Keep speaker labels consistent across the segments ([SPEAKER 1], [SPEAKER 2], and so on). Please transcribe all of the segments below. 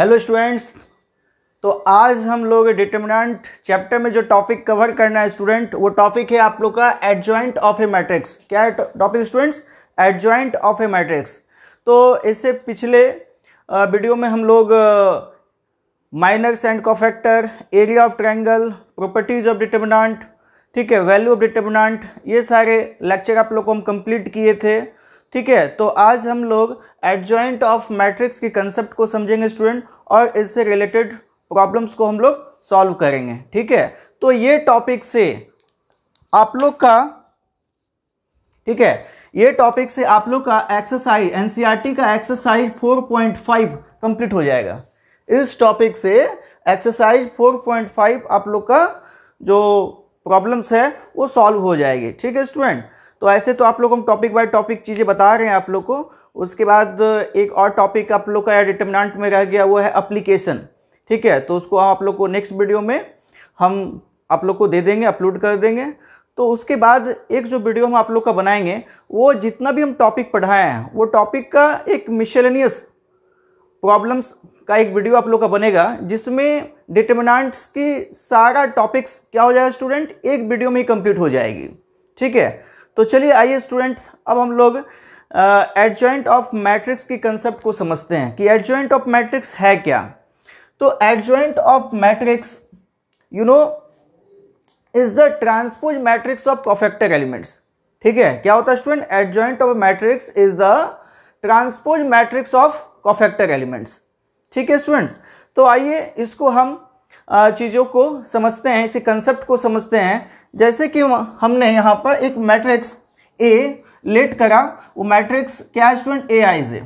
[SPEAKER 1] hello students तो आज हम लोग डिटर्मिनेंट चैप्टर में जो टॉपिक कवर करना है स्टूडेंट वो टॉपिक है आप लोग का एडजॉइंट ऑफ ए मैट्रिक्स क्या topic students adjoint of a matrix तो इससे पिछले वीडियो में हम लोग minors and cofactor area of triangle properties of determinant ठीक है वैल्यू ऑफ डिटर्मिनेंट ये सारे लेक्चर आप लोग को हम कंप्लीट किए थे ठीक है तो आज हम लोग एडजॉइंट ऑफ मैट्रिक्स के कंसेप्ट को समझेंगे स्टूडेंट और इससे रिलेटेड प्रॉब्लम्स को हम लोग सॉल्व करेंगे ठीक है तो ये टॉपिक से आप लोग का ठीक है ये टॉपिक से आप लोग का एक्सरसाइज एनसीईआरटी e का एक्सरसाइज 4.5 कंप्लीट हो जाएगा इस टॉपिक से एक्सरसाइज 4.5 आप लोग का जो प्रॉब्लम्स है वो सॉल्व हो जाएगी ठीक है स्टूडेंट तो ऐसे तो आप लोग हम टॉपिक बाय टॉपिक चीज़ें बता रहे हैं आप लोग को उसके बाद एक और टॉपिक आप लोग का डिटर्मिनाट में रह गया वो है अप्लीकेशन ठीक है तो उसको हम आप लोग को नेक्स्ट वीडियो में हम आप लोग को दे देंगे अपलोड कर देंगे तो उसके बाद एक जो वीडियो हम आप लोग का बनाएंगे वो जितना भी हम टॉपिक पढ़ाए हैं वो टॉपिक का एक मिशेलेनियस प्रॉब्लम्स का एक वीडियो आप लोग का बनेगा जिसमें डिटर्मिनाट्स की सारा टॉपिक्स क्या हो जाएगा स्टूडेंट एक वीडियो में ही कंप्लीट हो जाएगी ठीक है तो चलिए आइए स्टूडेंट्स अब हम लोग एडजॉइंट ऑफ मैट्रिक्स के कंसेप्ट को समझते हैं कि एडजॉइंट ऑफ मैट्रिक्स है क्या तो adjoint of matrix you know is the transpose matrix of cofactor elements ठीक है क्या होता है student adjoint of matrix is the transpose matrix of cofactor elements ठीक है स्टूडेंट्स तो आइए इसको हम चीज़ों को समझते हैं इसी कंसेप्ट को समझते हैं जैसे कि हमने यहाँ पर एक मैट्रिक्स ए लेट करा वो मैट्रिक्स क्या है स्टूडेंट ए आई जे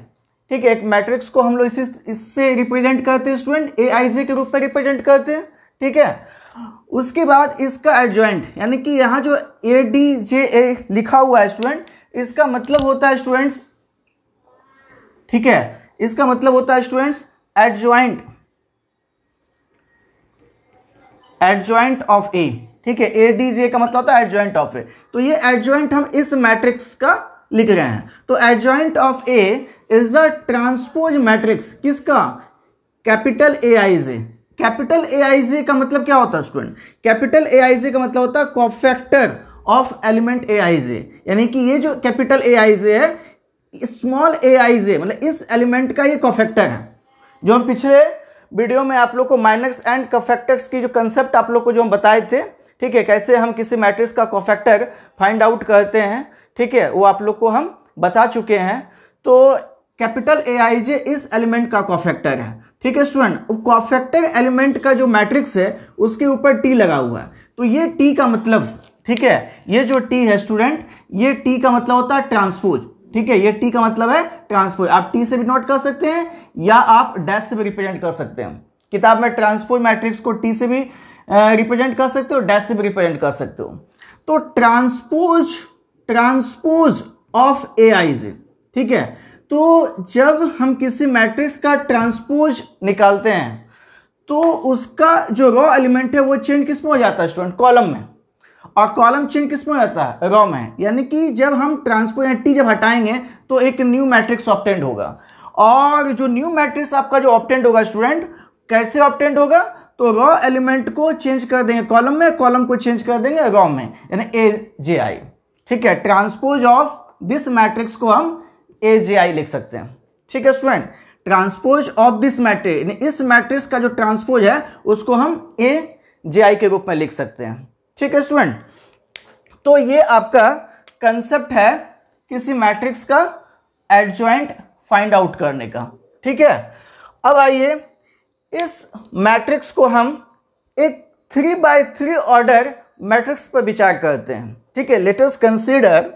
[SPEAKER 1] ठीक है एक मैट्रिक्स को हम लोग इसी इससे रिप्रेजेंट करते हैं स्टूडेंट ए आई जे के रूप में रिप्रेजेंट करते हैं ठीक है उसके बाद इसका एडजॉइंट यानी कि यहाँ जो ए डी जे ए लिखा हुआ है स्टूडेंट इसका मतलब होता है स्टूडेंट्स ठीक है इसका मतलब होता है students adjoint adjoint of A ठीक है ए डी जे का मतलब होता है एडजॉइंट ऑफ ए तो ये एडजॉइंट हम इस मैट्रिक्स का लिख रहे हैं तो adjoint of A is the transpose matrix किसका capital A I J capital A I J का मतलब क्या होता है student capital A I J का मतलब होता है कॉफैक्टर ऑफ एलिमेंट ए आई जे यानी कि ये जो कैपिटल ए आई जे है स्मॉल ए आई जे मतलब इस एलिमेंट का ये कॉफैक्टर है जो हम पिछले वीडियो में आप लोग को माइनस एंड कफेक्टर्स की जो कंसेप्ट आप लोग को जो हम बताए थे ठीक है कैसे हम किसी मैट्रिक्स का कोफैक्टर फाइंड आउट करते हैं ठीक है वो आप लोग को हम बता चुके हैं तो कैपिटल ए आई जे इस एलिमेंट का कोफैक्टर है ठीक है स्टूडेंट कॉफेक्टर एलिमेंट का जो मैट्रिक्स है उसके ऊपर टी लगा हुआ है तो ये टी का मतलब ठीक है ये जो टी है स्टूडेंट ये टी का मतलब होता है ट्रांसपोज ठीक है ये टी का मतलब है ट्रांसपोज आप टी से भी नोट कर सकते हैं या आप डैश से भी रिप्रेजेंट कर सकते हैं किताब में ट्रांसपोज मैट्रिक्स को टी से भी रिप्रेजेंट कर सकते हो डैश से भी रिप्रेजेंट कर सकते हो तो transpose transpose of A I J ठीक है तो जब हम किसी मैट्रिक्स का ट्रांसपोज निकालते हैं तो उसका जो रॉ एलिमेंट है वो चेंज किस में हो जाता है स्टूडेंट कॉलम में और कॉलम चेंज किस में हो जाता है रॉ में यानी कि जब हम ट्रांसपोज टी जब हटाएंगे तो एक न्यू मैट्रिक्स ऑप्टेंड होगा और जो न्यू मैट्रिक्स आपका जो ऑप्टेंड होगा स्टूडेंट कैसे ऑप्टेंड होगा तो रॉ एलिमेंट को चेंज कर देंगे कॉलम में कॉलम को चेंज कर देंगे रॉ में यानी ए जे आई ठीक है ट्रांसपोज ऑफ दिस मैट्रिक्स को हम ए जे आई लिख सकते हैं ठीक है student transpose of this matrix इस मैट्रिक्स का जो ट्रांसपोज है उसको हम ए जे आई के रूप में लिख सकते हैं ठीक है स्टूडेंट तो ये आपका कंसेप्ट है किसी मैट्रिक्स का एडजॉइंट फाइंड आउट करने का ठीक है अब आइए इस मैट्रिक्स को हम एक three by three order matrix पर विचार करते हैं ठीक है let's consider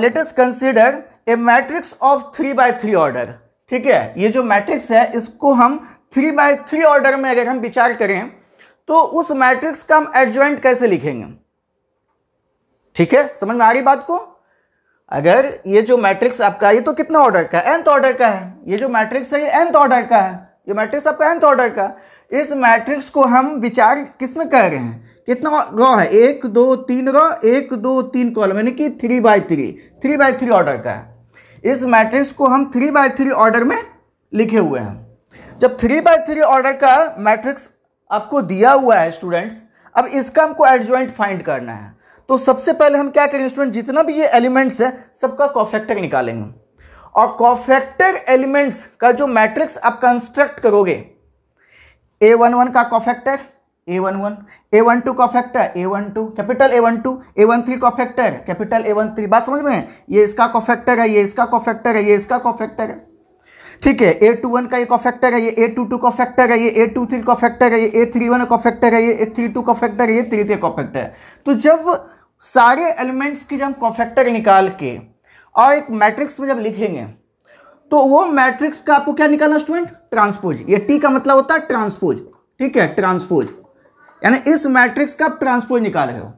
[SPEAKER 1] let's consider a matrix of three by three order ठीक है ये जो मैट्रिक्स है इसको हम थ्री बाय थ्री ऑर्डर में अगर हम विचार करें तो उस मैट्रिक्स का हम एडजॉइंट कैसे लिखेंगे ठीक है समझ में आ रही बात को अगर ये जो मैट्रिक्स आपका ये तो कितना ऑर्डर का है एंथ ऑर्डर का है ये जो मैट्रिक्स है ये एंथ ऑर्डर का है ये मैट्रिक्स आपका एंथ ऑर्डर का इस मैट्रिक्स को हम विचार किस में कह रहे हैं कितना रॉ है एक दो तीन रॉ एक दो तीन कॉलम यानी कि three by three three by three order का है इस मैट्रिक्स को हम थ्री बाई थ्री ऑर्डर में लिखे हुए हैं जब थ्री बाई थ्री ऑर्डर का मैट्रिक्स आपको दिया हुआ है स्टूडेंट्स अब इसका हमको एडजॉइंट फाइंड करना है तो सबसे पहले हम क्या करेंगे स्टूडेंट जितना भी ये एलिमेंट्स है सबका कॉफैक्टर निकालेंगे और कॉफैक्टर एलिमेंट्स का जो मैट्रिक्स आप कंस्ट्रक्ट करोगे ए वन वन का cofactor A one one A one two factor A one two capital A one two A one three cofactor capital A one three बात समझ में ये इसका कॉफैक्टर है ये इसका कॉफैक्टर है ये इसका कॉफैक्टर है ठीक है ए टू वन का ये कॉफेक्टर है ये ए टू टू कॉफैक्टर है ये ए टू थ्री कॉफैक्टर है ये ए थ्री वन कॉफैक्टर है ये ए थ्री टू फैक्टर है ये थ्री थ्री कॉफैक्टर है तो जब सारे एलिमेंट्स की जब हम निकाल के और एक मैट्रिक्स में जब लिखेंगे तो वो मैट्रिक्स का आपको क्या निकालना स्टूडेंट ट्रांसपोज ये टी का मतलब होता है ट्रांसपोज ठीक है ट्रांसपोज यानी इस मैट्रिक्स का आप ट्रांसपोज निकाल रहे हो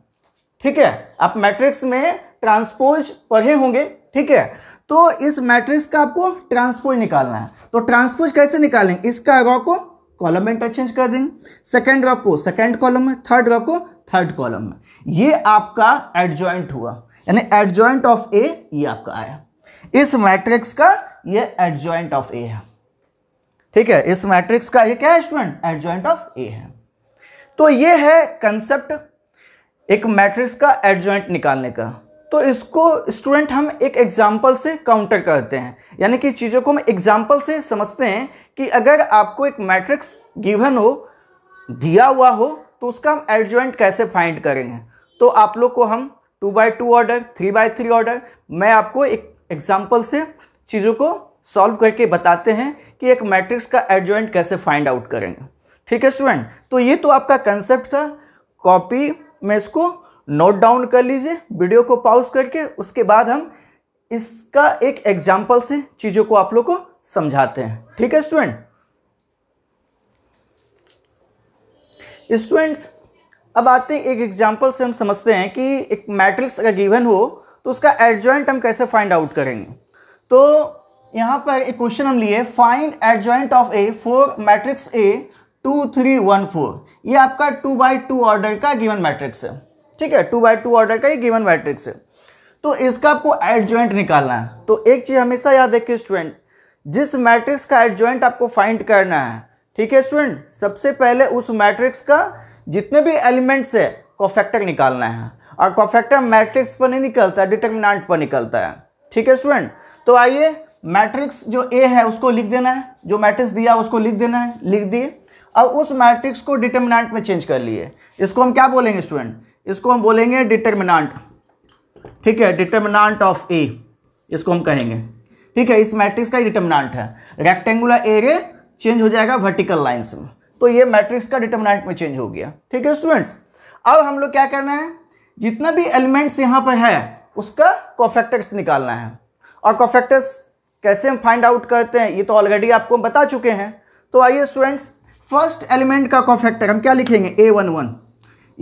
[SPEAKER 1] ठीक है आप मैट्रिक्स में ट्रांसपोज पढ़े होंगे ठीक है तो इस मैट्रिक्स का आपको ट्रांसपोज निकालना है तो ट्रांसपोज कैसे निकालेंगे इसका रॉ को कॉलम में इंटरचेंज कर देंगे सेकेंड रॉ को सेकेंड कॉलम में थर्ड रॉ को थर्ड कॉलम में ये आपका एडजॉइंट हुआ यानी एडजॉइंट ऑफ ए ये आपका आया इस मैट्रिक्स का ये एडजॉइंट ऑफ ए है ठीक है इस मैट्रिक्स का ये क्या है स्टूडेंट एडजॉइंट ऑफ ए है तो ये है कंसेप्ट एक मैट्रिक्स का एडजॉइंट निकालने का तो इसको स्टूडेंट हम एक एग्जाम्पल से काउंटर करते हैं यानी कि चीज़ों को हम एग्जाम्पल से समझते हैं कि अगर आपको एक मैट्रिक्स गिवन हो दिया हुआ हो तो उसका हम एडजॉइंट कैसे फाइंड करेंगे तो आप लोग को हम two by two order three by three order मैं आपको एक एग्जाम्पल से चीज़ों को सॉल्व करके बताते हैं कि एक मैट्रिक्स का एडजॉइंट कैसे फाइंड आउट करेंगे ठीक है स्टूडेंट तो ये तो आपका कंसेप्ट था कॉपी में इसको नोट डाउन कर लीजिए वीडियो को पॉज करके उसके बाद हम इसका एक एग्जाम्पल से चीज़ों को आप लोग को समझाते हैं ठीक है स्टूडेंट स्टूडेंट्स अब आते हैं एक एग्जाम्पल से हम समझते हैं कि एक मैट्रिक्स अगर गिवन हो तो उसका एडजॉइंट हम कैसे फाइंड आउट करेंगे तो यहाँ पर एक क्वेश्चन हम लिए find adjoint of A for matrix A two three one four ये आपका टू बाई टू ऑर्डर का गिवन मैट्रिक्स है ठीक है टू बाई टू ऑर्डर का ये गिवन मैट्रिक्स है तो इसका आपको एडजॉइंट निकालना है तो एक चीज़ हमेशा याद रखिए स्टूडेंट जिस मैट्रिक्स का एडजॉइंट आपको फाइंड करना है ठीक है स्टूडेंट सबसे पहले उस मैट्रिक्स का जितने भी एलिमेंट्स है कॉफैक्टर निकालना है और कॉफैक्टर मैट्रिक्स पर नहीं निकलता डिटर्मिनाट पर निकलता है ठीक है स्टूडेंट तो आइए मैट्रिक्स जो ए है उसको लिख देना है जो मैट्रिक्स दिया उसको लिख देना है लिख दिए अब उस मैट्रिक्स को डिटर्मिनाट में चेंज कर लिए इसको हम क्या बोलेंगे स्टूडेंट इसको हम बोलेंगे डिटर्मिनाट ठीक है डिटर्मिनाट ऑफ ए इसको हम कहेंगे ठीक है इस मैट्रिक्स का ही डिटर्मिनाट है रेक्टेंगुलर ए चेंज हो जाएगा वर्टिकल लाइन्स में तो ये मैट्रिक्स का डिटर्मिनेंट में चेंज हो गया ठीक है स्टूडेंट्स अब हम लोग क्या करना है जितना भी एलिमेंट्स यहाँ पर है उसका कॉफेक्टर्स निकालना है और कॉफेक्टर्स कैसे हम फाइंड आउट करते हैं ये तो ऑलरेडी आपको बता चुके हैं तो आइए स्टूडेंट्स फर्स्ट एलिमेंट का कॉफेक्टर हम क्या लिखेंगे ए वन वन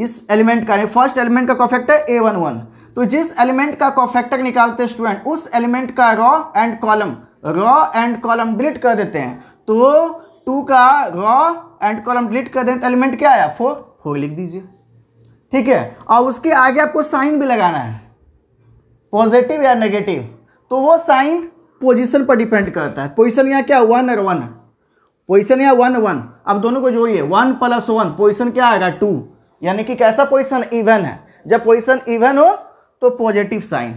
[SPEAKER 1] इस एलिमेंट का फर्स्ट एलिमेंट का कॉफेक्टर ए वन वन तो जिस एलिमेंट का कॉफेक्टर निकालते हैं स्टूडेंट उस एलिमेंट का row and column row and column delete कर देते हैं तो टू का रॉ एंड कॉलम डिलीट कर दें तो एलिमेंट क्या आया फोर फोर लिख दीजिए ठीक है और उसके आगे आपको साइन भी लगाना है पॉजिटिव या नेगेटिव तो वो साइन पोजीशन पर डिपेंड करता है पोजीशन यहाँ क्या वन और वन पोजीशन यहाँ वन वन अब दोनों को जोड़िए वन प्लस वन पोजिशन क्या आएगा टू यानी कि कैसा पोजिशन इवन है जब पोजिशन इवन हो तो पॉजिटिव साइन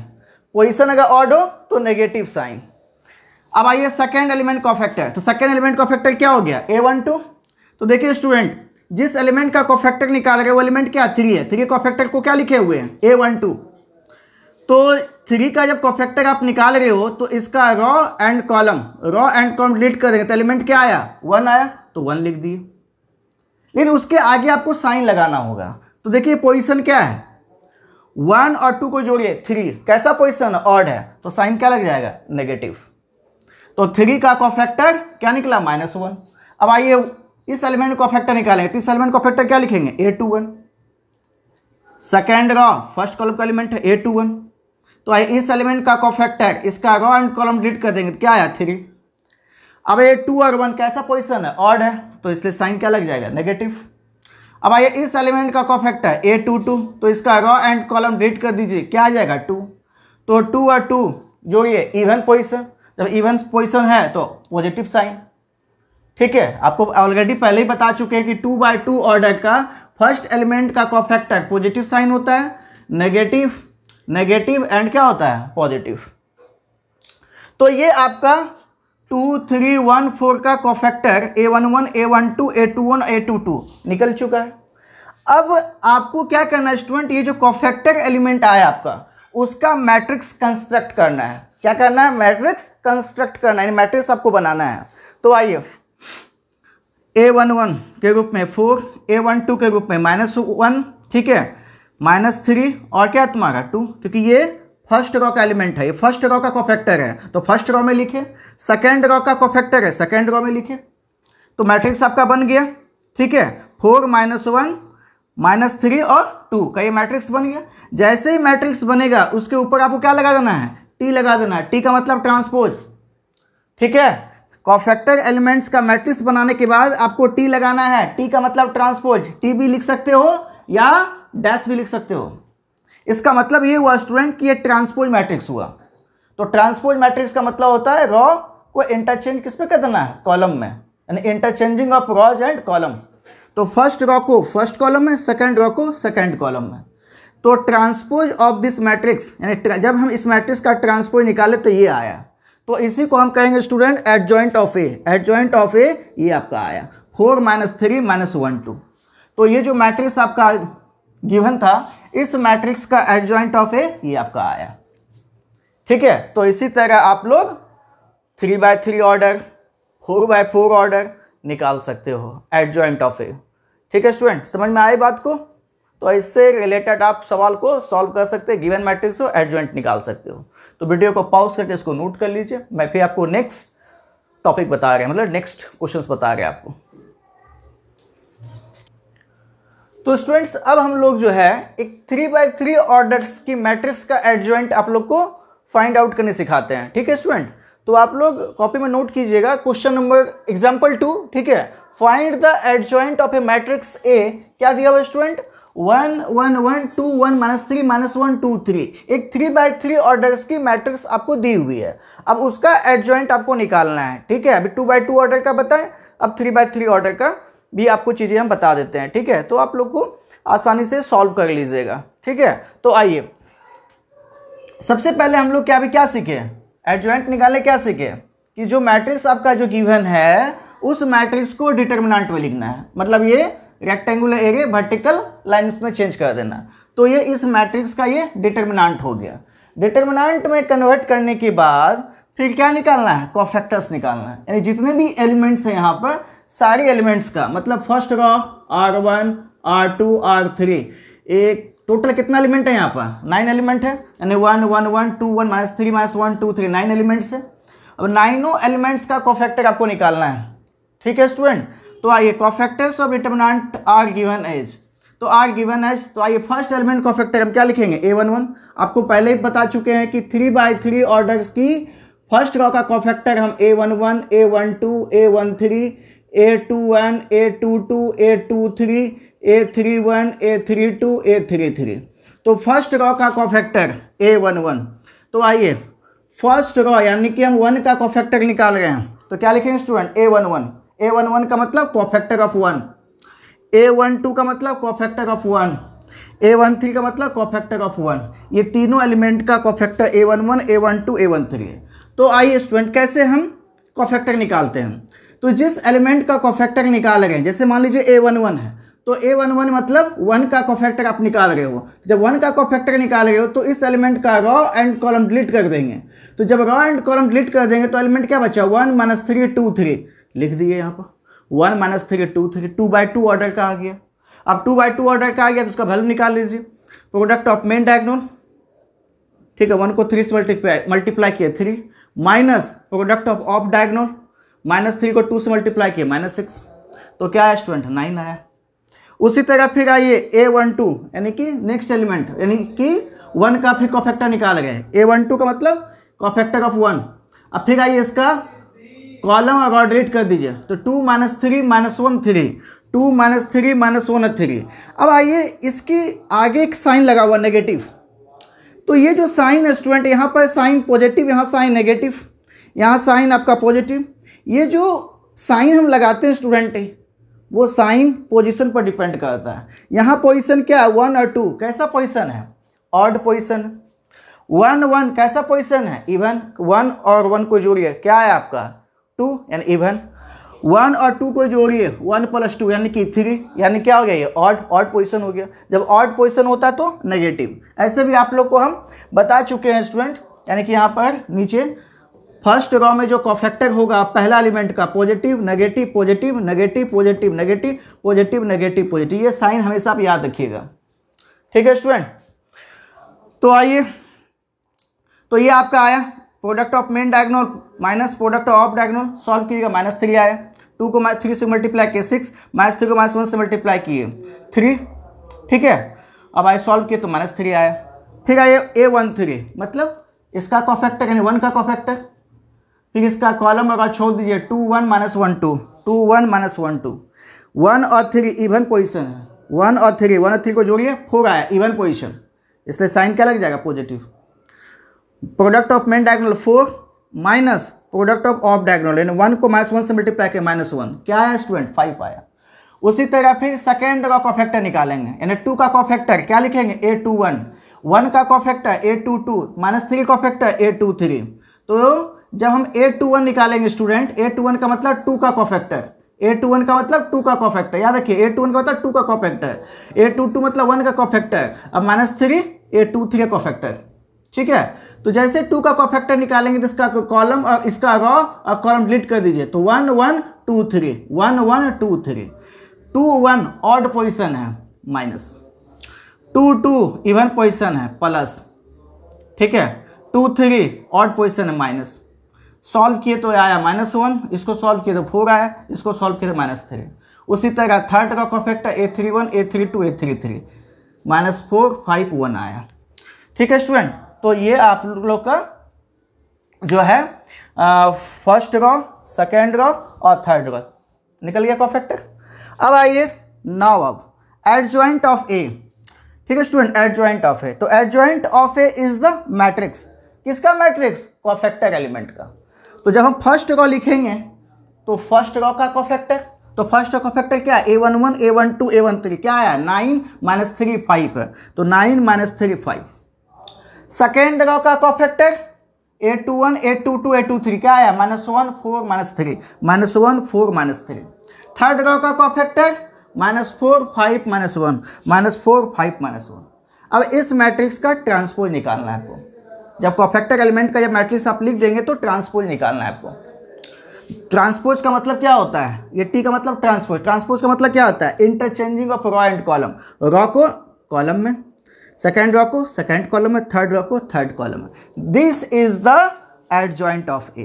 [SPEAKER 1] पोजिशन अगर ऑड हो तो नेगेटिव साइन अब आइए सेकेंड एलिमेंट का फैक्टर तो सेकेंड एलिमेंट का फैक्टर क्या हो गया ए वन टू तो देखिए स्टूडेंट जिस एलिमेंट का कॉफैक्टर निकाल रहे वो एलिमेंट क्या थ्री है थ्री कॉफैक्टर को क्या लिखे हुए हैं ए वन टू तो थ्री का जब कॉफेक्टर आप निकाल रहे हो तो इसका row and column row and column delete कर देंगे तो एलिमेंट क्या आया वन आया तो वन लिख दिए लेकिन उसके आगे आपको साइन लगाना होगा तो देखिए पोजिशन क्या है वन और टू को जोड़िए थ्री कैसा पोजिशन ऑड है तो साइन क्या लग जाएगा नेगेटिव तो थ्री का कॉफैक्टर क्या निकला माइनस वन अब आइए इस एलिमेंट को फैक्टर निकालेंगे इस एलिमेंट को फैक्टर क्या लिखेंगे A two one second row first column का एलिमेंट है ए टू वन तो आइए इस एलिमेंट का कॉफैक्टर इसका रॉ एंड कॉलम डिलीट कर देंगे क्या आया थ्री अब ये टू और वन कैसा पोजिशन है ऑड है तो इसलिए साइन क्या लग जाएगा नेगेटिव अब आइए इस एलिमेंट का कॉफैक्टर ए टू टू तो इसका रॉ एंड कॉलम डिलीट कर दीजिए क्या आ जाएगा टू तो टू और टू जो ये इवन पोजिशन जब इवन पोजिशन है तो पॉजिटिव साइन ठीक है आपको ऑलरेडी पहले ही बता चुके हैं कि टू बाय टू ऑर्डर का फर्स्ट एलिमेंट का कॉफेक्टर पॉजिटिव साइन होता है नेगेटिव नेगेटिव एंड क्या होता है पॉजिटिव तो ये आपका टू थ्री वन फोर का cofactor A one one A one two A two one A two two निकल चुका है अब आपको क्या करना है स्टूडेंट ये जो कॉफेक्टर एलिमेंट आया आपका उसका मैट्रिक्स कंस्ट्रक्ट करना है क्या करना है मैट्रिक्स कंस्ट्रक्ट करना है मैट्रिक्स आपको बनाना है तो आइए ए वन वन के रूप में फोर ए वन टू के रूप में माइनस वन ठीक है माइनस थ्री और क्या तुम्हारा टू क्योंकि ये फर्स्ट रॉ का एलिमेंट है ये फर्स्ट रॉ का कोफैक्टर है तो फर्स्ट रॉ में लिखे सेकेंड रॉ का कोफैक्टर है सेकेंड रॉ में लिखे तो मैट्रिक्स आपका बन गया ठीक है four minus one minus three और टू का ये मैट्रिक्स बन गया जैसे ही मैट्रिक्स बनेगा उसके ऊपर आपको क्या लगा देना है टी लगा देना है टी का मतलब ट्रांसपोज ठीक है कॉफेक्टर एलिमेंट्स का मैट्रिक्स बनाने के बाद आपको टी लगाना है टी का मतलब ट्रांसपोज टी भी लिख सकते हो या डैश भी लिख सकते हो इसका मतलब ये हुआ स्टूडेंट कि ये ट्रांसपोज मैट्रिक्स हुआ तो ट्रांसपोज मैट्रिक्स का मतलब होता है रॉ को इंटरचेंज किस पे कर देना है कॉलम में यानी interchanging of rows and column तो फर्स्ट रॉ को फर्स्ट कॉलम में सेकेंड रॉ को सेकेंड कॉलम में तो ट्रांसपोज ऑफ दिस मैट्रिक्स यानी जब हम इस मैट्रिक्स का ट्रांसपोज निकाले तो ये आया तो इसी को हम कहेंगे student adjoint of A adjoint of A ये आपका आया four minus three minus one two तो ये जो मैट्रिक्स आपका गिवन था इस मैट्रिक्स का एट ज्वाइंट ऑफ ए ये आपका आया ठीक है तो इसी तरह आप लोग three by three order four by four order निकाल सकते हो एट ज्वाइंट ऑफ ए ठीक है स्टूडेंट समझ में आई बात को तो इससे रिलेटेड आप सवाल को सॉल्व कर सकते हैं गिवन मैट्रिक्स हो एडजॉइंट निकाल सकते हो तो वीडियो को पॉज करके इसको नोट कर लीजिए मैं फिर आपको नेक्स्ट टॉपिक बता रहे हैं मतलब नेक्स्ट क्वेश्चंस बता रहे हैं आपको तो स्टूडेंट्स अब हम लोग जो है एक थ्री बाय थ्री ऑर्डर्स की मैट्रिक्स का एडजॉइंट आप लोग को फाइंड आउट करने सिखाते हैं ठीक है स्टूडेंट तो आप लोग कॉपी में नोट कीजिएगा क्वेश्चन नंबर एग्जाम्पल टू ठीक है find the adjoint of a matrix A क्या दिया हुआ student one one one two one minus three minus one two three एक थ्री बाई थ्री ऑर्डर की मैट्रिक्स आपको दी हुई है अब उसका एडजॉइंट आपको निकालना है ठीक है अभी टू बाई टू ऑर्डर का बताएं अब थ्री बाई थ्री ऑर्डर का भी आपको चीज़ें हम बता देते हैं ठीक है तो आप लोग को आसानी से सॉल्व कर लीजिएगा ठीक है तो आइए सबसे पहले हम लोग क्या अभी क्या सीखे एडजॉइंट निकाले क्या सीखे कि जो मैट्रिक्स आपका जो गिवन है उस मैट्रिक्स को डिटर्मिनाट में लिखना है मतलब ये रेक्टेंगुलर एरिया वर्टिकल लाइन्स में चेंज कर देना तो ये इस मैट्रिक्स का ये डिटर्मिनांट हो गया डिटर्मिनांट में कन्वर्ट करने के बाद फिर क्या निकालना है कॉफेक्टर्स निकालना है यानी जितने भी एलिमेंट्स हैं यहाँ पर सारे एलिमेंट्स का मतलब first row R one R two R three एक टोटल कितना एलिमेंट है यहाँ पर नाइन एलिमेंट है यानी one one one two one minus three minus one two three nine elements है अब नाइनों एलिमेंट्स का कॉफेक्टर आपको निकालना है ठीक है स्टूडेंट तो आइए cofactors of determinant are given as तो आर गिवन एज तो आइए फर्स्ट एलिमेंट कॉफेक्टर हम क्या लिखेंगे ए वन वन आपको पहले ही बता चुके हैं कि थ्री बाय थ्री ऑर्डर की फर्स्ट रॉ का कॉफेक्टर हम A one one A one two A one three A two one A two two A two three A three one A three two A three three तो first row का cofactor A one one तो आइए first raw यानी कि हम one का कॉफेक्टर निकाल रहे हैं तो क्या लिखेंगे student A one one A one one का मतलब cofactor of one A one two का मतलब cofactor of one A one three का मतलब कॉफैक्टर ऑफ वन ये तीनों एलिमेंट का cofactor A one one A one two A one three तो आइए स्टूडेंट कैसे हम कॉफैक्टर निकालते हैं तो जिस एलिमेंट का कॉफैक्टर निकाल रहे हैं जैसे मान लीजिए ए वन वन है तो ए वन वन मतलब वन का कॉफैक्टर आप निकाल रहे हो जब वन का कॉफैक्टर निकाल रहे हो तो इस एलिमेंट का रॉ एंड कॉलम डिलीट कर देंगे तो जब रॉ एंड कॉलम डिलीट कर देंगे तो एलिमेंट क्या बचा one minus three two three लिख दिए यहाँ पर one minus three two three two by two order का आ गया अब टू बाई टू ऑर्डर का आ गया तो उसका वैल्यू निकाल लीजिए प्रोडक्ट ऑफ मेन डायगनोल ठीक है वन को थ्री से मल्टीप्लाई मल्टीप्लाई किया three minus product of of diagonal minus three को टू से मल्टीप्लाई किया माइनस सिक्स तो क्या आया स्टूडेंट नाइन आया उसी तरह फिर आइए ए वन टू यानी कि नेक्स्ट एलिमेंट यानी कि वन का फिर कॉफेक्टर निकाल गए ए वन टू का मतलब कॉफेक्टर ऑफ वन अब फिर आइए इसका कॉलम और ऑर्डरेट कर दीजिए तो two minus three minus one three two minus three minus one three अब आइए इसकी आगे एक साइन लगा हुआ नेगेटिव तो ये जो साइन है स्टूडेंट यहाँ पर साइन पॉजिटिव यहाँ साइन नेगेटिव यहाँ साइन आपका पॉजिटिव ये जो साइन हम लगाते हैं स्टूडेंट वो साइन पोजिशन पर डिपेंड करता है यहाँ पोजिशन क्या है वन और टू कैसा पोजिशन है ऑर्ड पोजिशन वन वन कैसा पोजिशन है इवन वन और वन को जोड़िए क्या है आपका टू यानी इवन वन और टू को जोड़िए वन प्लस टू यानी कि थ्री यानी क्या हो गया ये ऑड ऑड पोजिशन हो गया जब ऑड पोजिशन होता है तो नेगेटिव ऐसे भी आप लोग को हम बता चुके हैं स्टूडेंट यानी कि यहाँ पर नीचे फर्स्ट रॉ में जो कॉफेक्टर होगा पहला एलिमेंट का positive negative positive negative positive negative positive negative positive ये साइन हमेशा आप याद रखिएगा ठीक है स्टूडेंट तो आइए तो ये आपका आया product of main diagonal minus product of diagonal solve कीजिएगा माइनस थ्री आया टू को माइनस थ्री से मल्टीप्लाई किए सिक्स माइनस थ्री को माइनस वन से मल्टीप्लाई किए थ्री ठीक है अब आइए सॉल्व किए तो माइनस थ्री आया ठीक है ये ए वन थ्री मतलब इसका कॉफैक्टर यानी वन का कॉफैक्टर फिर इसका कॉलम अगर छोड़ दीजिए two one minus one two two one minus one two one और थ्री इवन पोजिशन है वन और थ्री वन और थ्री को जोड़िए फोर आया इवन पोजिशन इसलिए साइन क्या लग जाएगा positive product of main diagonal four minus product of of diagonal यानी वन को माइनस वन से मल्टीप्लाई किया माइनस वन क्या आया स्टूडेंट फाइव आया उसी तरह फिर सेकेंड का कॉफेक्टर निकालेंगे यानी टू का कॉफेक्टर क्या लिखेंगे ए टू वन वन का cofactor A two two minus three cofactor A two three तो जब हम ए टू वन निकालेंगे स्टूडेंट ए टू वन का मतलब टू का कॉफेक्टर ए टू वन का मतलब टू का कॉफेक्टर याद रखिए ए टू वन का मतलब टू का कॉफेक्टर ए टू टू मतलब वन का कॉफेक्टर अब minus three A two three का कॉफेक्टर ठीक है तो जैसे टू का कॉफैक्टर निकालेंगे तो इसका कॉलम और इसका रॉ और कॉलम डिलीट कर दीजिए तो one one two three one one two three two one odd position है minus two two even position है प्लस ठीक है टू थ्री ऑड पोजिशन है माइनस सॉल्व किए तो आया माइनस वन इसको सॉल्व किए तो फोर आया इसको सॉल्व किए तो माइनस थ्री उसी तरह थर्ड का cofactor A three one A three two A three three minus four five one आया ठीक है स्टूडेंट तो ये आप लोग का जो है फर्स्ट रॉ सेकेंड रॉ और थर्ड रॉ निकल गया कॉफेक्टर अब आइए नाउ अब एट ज्वाइंट ऑफ ए ठीक है student adjoint of A तो adjoint of A is the matrix किसका मैट्रिक्स कॉफेक्टर एलिमेंट का तो जब हम फर्स्ट रॉ लिखेंगे तो फर्स्ट रॉ का कॉफेक्टर तो फर्स्ट का फैक्टर क्या A one one A one two A one three क्या आया नाइन माइनस थ्री फाइव है तो nine minus three five second row का है A two one A two two A two three क्या आया minus one four minus three minus one four minus three third row का है minus four five minus one minus four five minus one अब इस matrix का transpose निकालना है आपको जब कॉफेक्टर एलिमेंट का जब मैट्रिक्स आप लिख देंगे तो ट्रांसपोज निकालना है आपको ट्रांसपोज का मतलब क्या होता है ये टी का मतलब ट्रांसपोज ट्रांसपोज का मतलब क्या होता है interchanging of row and column row को कॉलम में सेकेंड रॉ को सेकेंड कॉलम है थर्ड रॉ को थर्ड कॉलम है this is the adjoint of A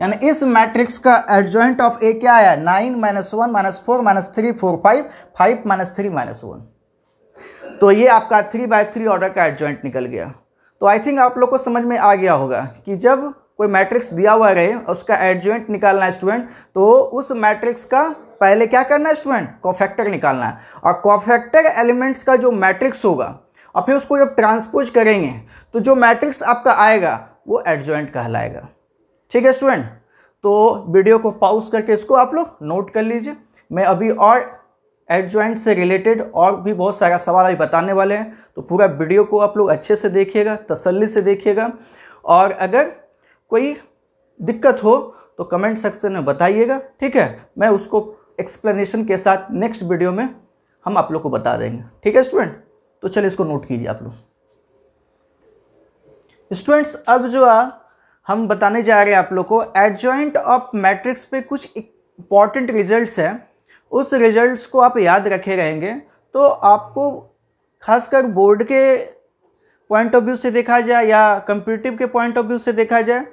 [SPEAKER 1] यानी इस मैट्रिक्स का एडजॉइंट ऑफ ए क्या आया nine minus one minus four minus three four five five minus three minus one तो ये आपका थ्री बाय थ्री ऑर्डर का एडजॉइंट निकल गया तो आई थिंक आप लोग को समझ में आ गया होगा कि जब कोई मैट्रिक्स दिया हुआ रहे उसका उसका एडजॉइंट निकालना है स्टूडेंट तो उस मैट्रिक्स का पहले क्या करना है स्टूडेंट कॉफैक्टर निकालना है और कॉफैक्टर एलिमेंट्स का जो मैट्रिक्स होगा और फिर उसको जब ट्रांसपोज करेंगे तो जो मैट्रिक्स आपका आएगा वो एडजॉइंट कहलाएगा ठीक है स्टूडेंट तो वीडियो को पाउज करके इसको आप लोग नोट कर लीजिए मैं अभी और एडजॉइंट से रिलेटेड और भी बहुत सारा सवाल अभी बताने वाले हैं तो पूरा वीडियो को आप लोग अच्छे से देखिएगा तसल्ली से देखिएगा और अगर कोई दिक्कत हो तो कमेंट सेक्शन में बताइएगा ठीक है मैं उसको एक्सप्लेनेशन के साथ नेक्स्ट वीडियो में हम आप लोग को बता देंगे ठीक है स्टूडेंट तो चलिए इसको नोट कीजिए आप लोग स्टूडेंट्स अब जो आ हम बताने जा रहे हैं आप लोग को एडजॉइंट ऑफ मैट्रिक्स पे कुछ इम्पॉर्टेंट रिजल्ट्स हैं उस रिजल्ट्स को आप याद रखे रहेंगे तो आपको खासकर बोर्ड के पॉइंट ऑफ व्यू से देखा जाए या कंपिटिटिव के पॉइंट ऑफ व्यू से देखा जाए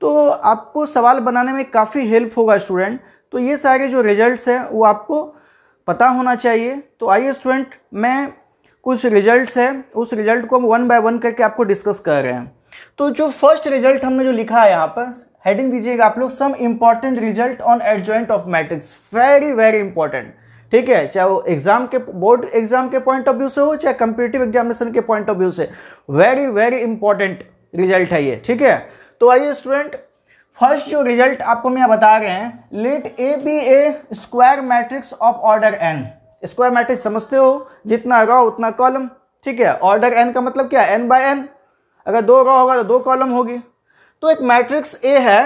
[SPEAKER 1] तो आपको सवाल बनाने में काफ़ी हेल्प होगा स्टूडेंट तो ये सारे जो रिजल्ट्स हैं वो आपको पता होना चाहिए तो आइए स्टूडेंट मैं कुछ रिजल्ट्स हैं उस रिजल्ट को हम वन बाय वन करके आपको डिस्कस कर रहे हैं तो जो फर्स्ट रिजल्ट हमने जो लिखा है यहाँ पर हेडिंग दीजिएगा आप लोग some important result on adjoint of matrix very very important ठीक है चाहे वो एग्जाम के बोर्ड एग्जाम के पॉइंट ऑफ व्यू से हो चाहे कंपिटेटिव एग्जामिनेशन के पॉइंट ऑफ व्यू से वेरी वेरी इंपॉर्टेंट रिजल्ट है ये ठीक है तो आइए स्टूडेंट फर्स्ट जो रिजल्ट आपको मैं बता रहे हैं let A be a square matrix of order n square matrix समझते हो जितना रॉ उतना कॉलम ठीक है ऑर्डर एन का मतलब क्या है एन बाय एन अगर दो रॉ होगा तो दो कॉलम होगी तो एक मैट्रिक्स ए है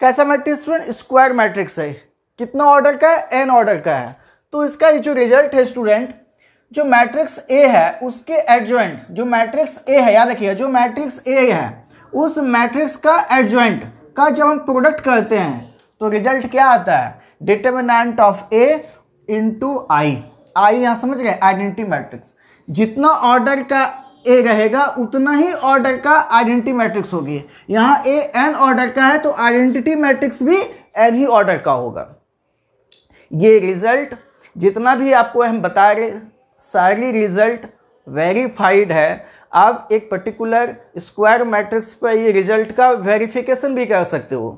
[SPEAKER 1] कैसा मैट्रिक्स स्टूडेंट स्क्वायर मैट्रिक्स है कितना ऑर्डर का है एन ऑर्डर का है तो इसका जो रिजल्ट है स्टूडेंट जो मैट्रिक्स ए है उसके एडजॉइंट जो मैट्रिक्स ए है याद रखिए जो मैट्रिक्स ए है उस मैट्रिक्स का एडजॉइंट का जब हम प्रोडक्ट करते हैं तो रिजल्ट क्या आता है determinant of A into I I यहाँ समझ गए आइडेंटिटी मैट्रिक्स जितना ऑर्डर का ए रहेगा उतना ही ऑर्डर का आइडेंटिटी मैट्रिक्स होगी यहाँ ए एन ऑर्डर का है तो आइडेंटिटी मैट्रिक्स भी एन ही ऑर्डर का होगा ये रिजल्ट जितना भी आपको हम बता रहे सारी रिजल्ट वेरीफाइड है आप एक पर्टिकुलर स्क्वायर मैट्रिक्स पर ये रिजल्ट का वेरिफिकेशन भी कर सकते हो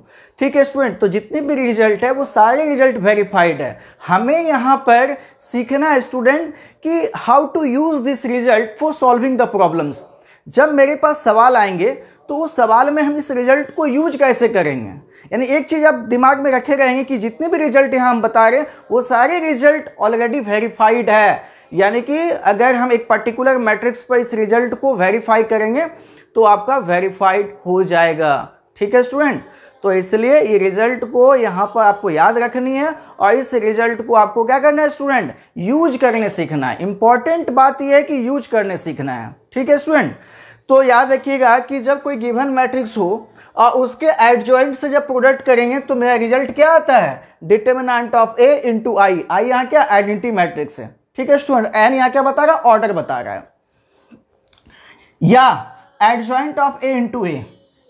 [SPEAKER 1] ठीक है स्टूडेंट तो जितने भी रिजल्ट है वो सारे रिजल्ट वेरीफाइड है हमें यहाँ पर सीखना है स्टूडेंट कि how to use this result for solving the problems जब मेरे पास सवाल आएंगे तो उस सवाल में हम इस रिजल्ट को यूज कैसे करेंगे यानी एक चीज़ आप दिमाग में रखे रहेंगे कि जितने भी रिजल्ट यहाँ हम बता रहे हैं वो सारे रिजल्ट ऑलरेडी वेरीफाइड है यानी कि अगर हम एक पर्टिकुलर मैट्रिक्स पर इस रिजल्ट को वेरीफाई करेंगे तो आपका वेरीफाइड हो जाएगा ठीक है स्टूडेंट तो इसलिए ये रिजल्ट को यहाँ पर आपको याद रखनी है और इस रिजल्ट को आपको क्या करना है स्टूडेंट यूज करने सीखना है इंपॉर्टेंट बात यह है कि यूज करने सीखना है ठीक है स्टूडेंट तो याद रखिएगा कि जब कोई गिवन मैट्रिक्स हो और उसके एडजॉइंट से जब प्रोडक्ट करेंगे तो मेरा रिजल्ट क्या आता है determinant of A into I I यहाँ क्या आइडेंटिटी मैट्रिक्स है ठीक है स्टूडेंट एन यहाँ क्या बता रहा है ऑर्डर बता रहा है या adjoint of A into A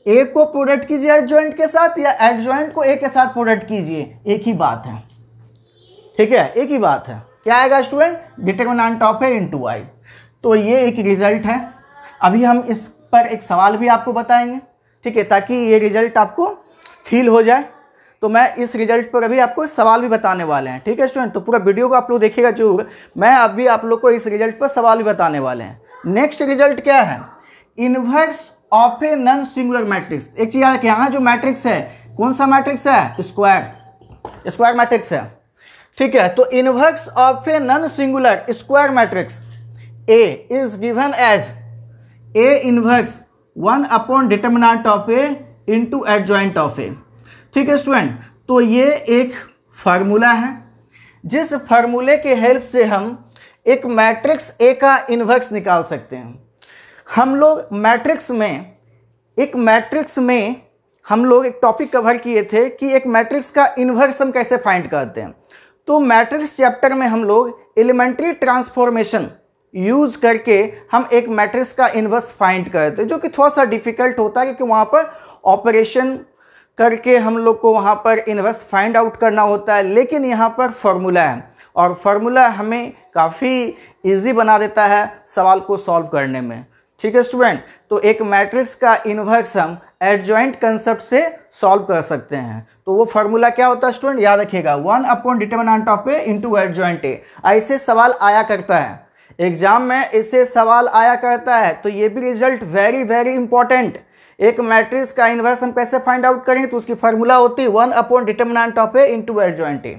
[SPEAKER 1] A को प्रोडक्ट कीजिए एडजॉइंट के साथ या एडजॉइंट को ए के साथ प्रोडक्ट कीजिए एक ही बात है ठीक है एक ही बात है क्या आएगा स्टूडेंट डिटर्मिनेंट ऑफ है इंटू आई तो ये एक रिजल्ट है अभी हम इस पर एक सवाल भी आपको बताएंगे ठीक है ताकि ये रिजल्ट आपको फील हो जाए तो मैं इस रिजल्ट पर अभी आपको सवाल भी बताने वाले हैं ठीक है स्टूडेंट तो पूरा वीडियो को आप लोग देखिएगा जरूर मैं अभी आप लोग को इस रिजल्ट पर सवाल भी बताने वाले हैं नेक्स्ट रिजल्ट क्या है inverse of a non singular matrix एक चीज याद रखें यहाँ जो मैट्रिक्स है कौन सा मैट्रिक्स है स्क्वायर स्क्वायर मैट्रिक्स है ठीक है तो inverse of a non singular square matrix A is given as A inverse one upon determinant of A into adjoint of A ठीक है स्टूडेंट तो ये एक फार्मूला है जिस फार्मूले के हेल्प से हम एक मैट्रिक्स ए का इनवर्स निकाल सकते हैं हम लोग मैट्रिक्स में एक मैट्रिक्स में हम लोग एक टॉपिक कवर किए थे कि एक मैट्रिक्स का इन्वर्स हम कैसे फाइंड करते हैं तो मैट्रिक्स चैप्टर में हम लोग एलिमेंट्री ट्रांसफॉर्मेशन यूज करके हम एक मैट्रिक्स का इन्वर्स फाइंड करते हैं जो कि थोड़ा सा डिफिकल्ट होता है क्योंकि वहाँ पर ऑपरेशन करके हम लोग को वहाँ पर इन्वर्स फाइंड आउट करना होता है लेकिन यहाँ पर फॉर्मूला है और फार्मूला हमें काफ़ी इजी बना देता है सवाल को सॉल्व करने में ठीक है स्टूडेंट तो एक मैट्रिक्स का इन्वर्स हम एडजॉइंट कंसेप्ट से सॉल्व कर सकते हैं तो वो फॉर्मूला क्या होता है स्टूडेंट याद रखिएगा one upon determinant of A into adjoint A ऐसे सवाल आया करता है एग्जाम में इससे सवाल आया करता है तो ये भी रिजल्ट वेरी वेरी इंपॉर्टेंट एक मैट्रिक्स का इन्वर्स हम कैसे फाइंड आउट करेंगे तो उसकी फॉर्मूला होती है one upon determinant of A into adjoint A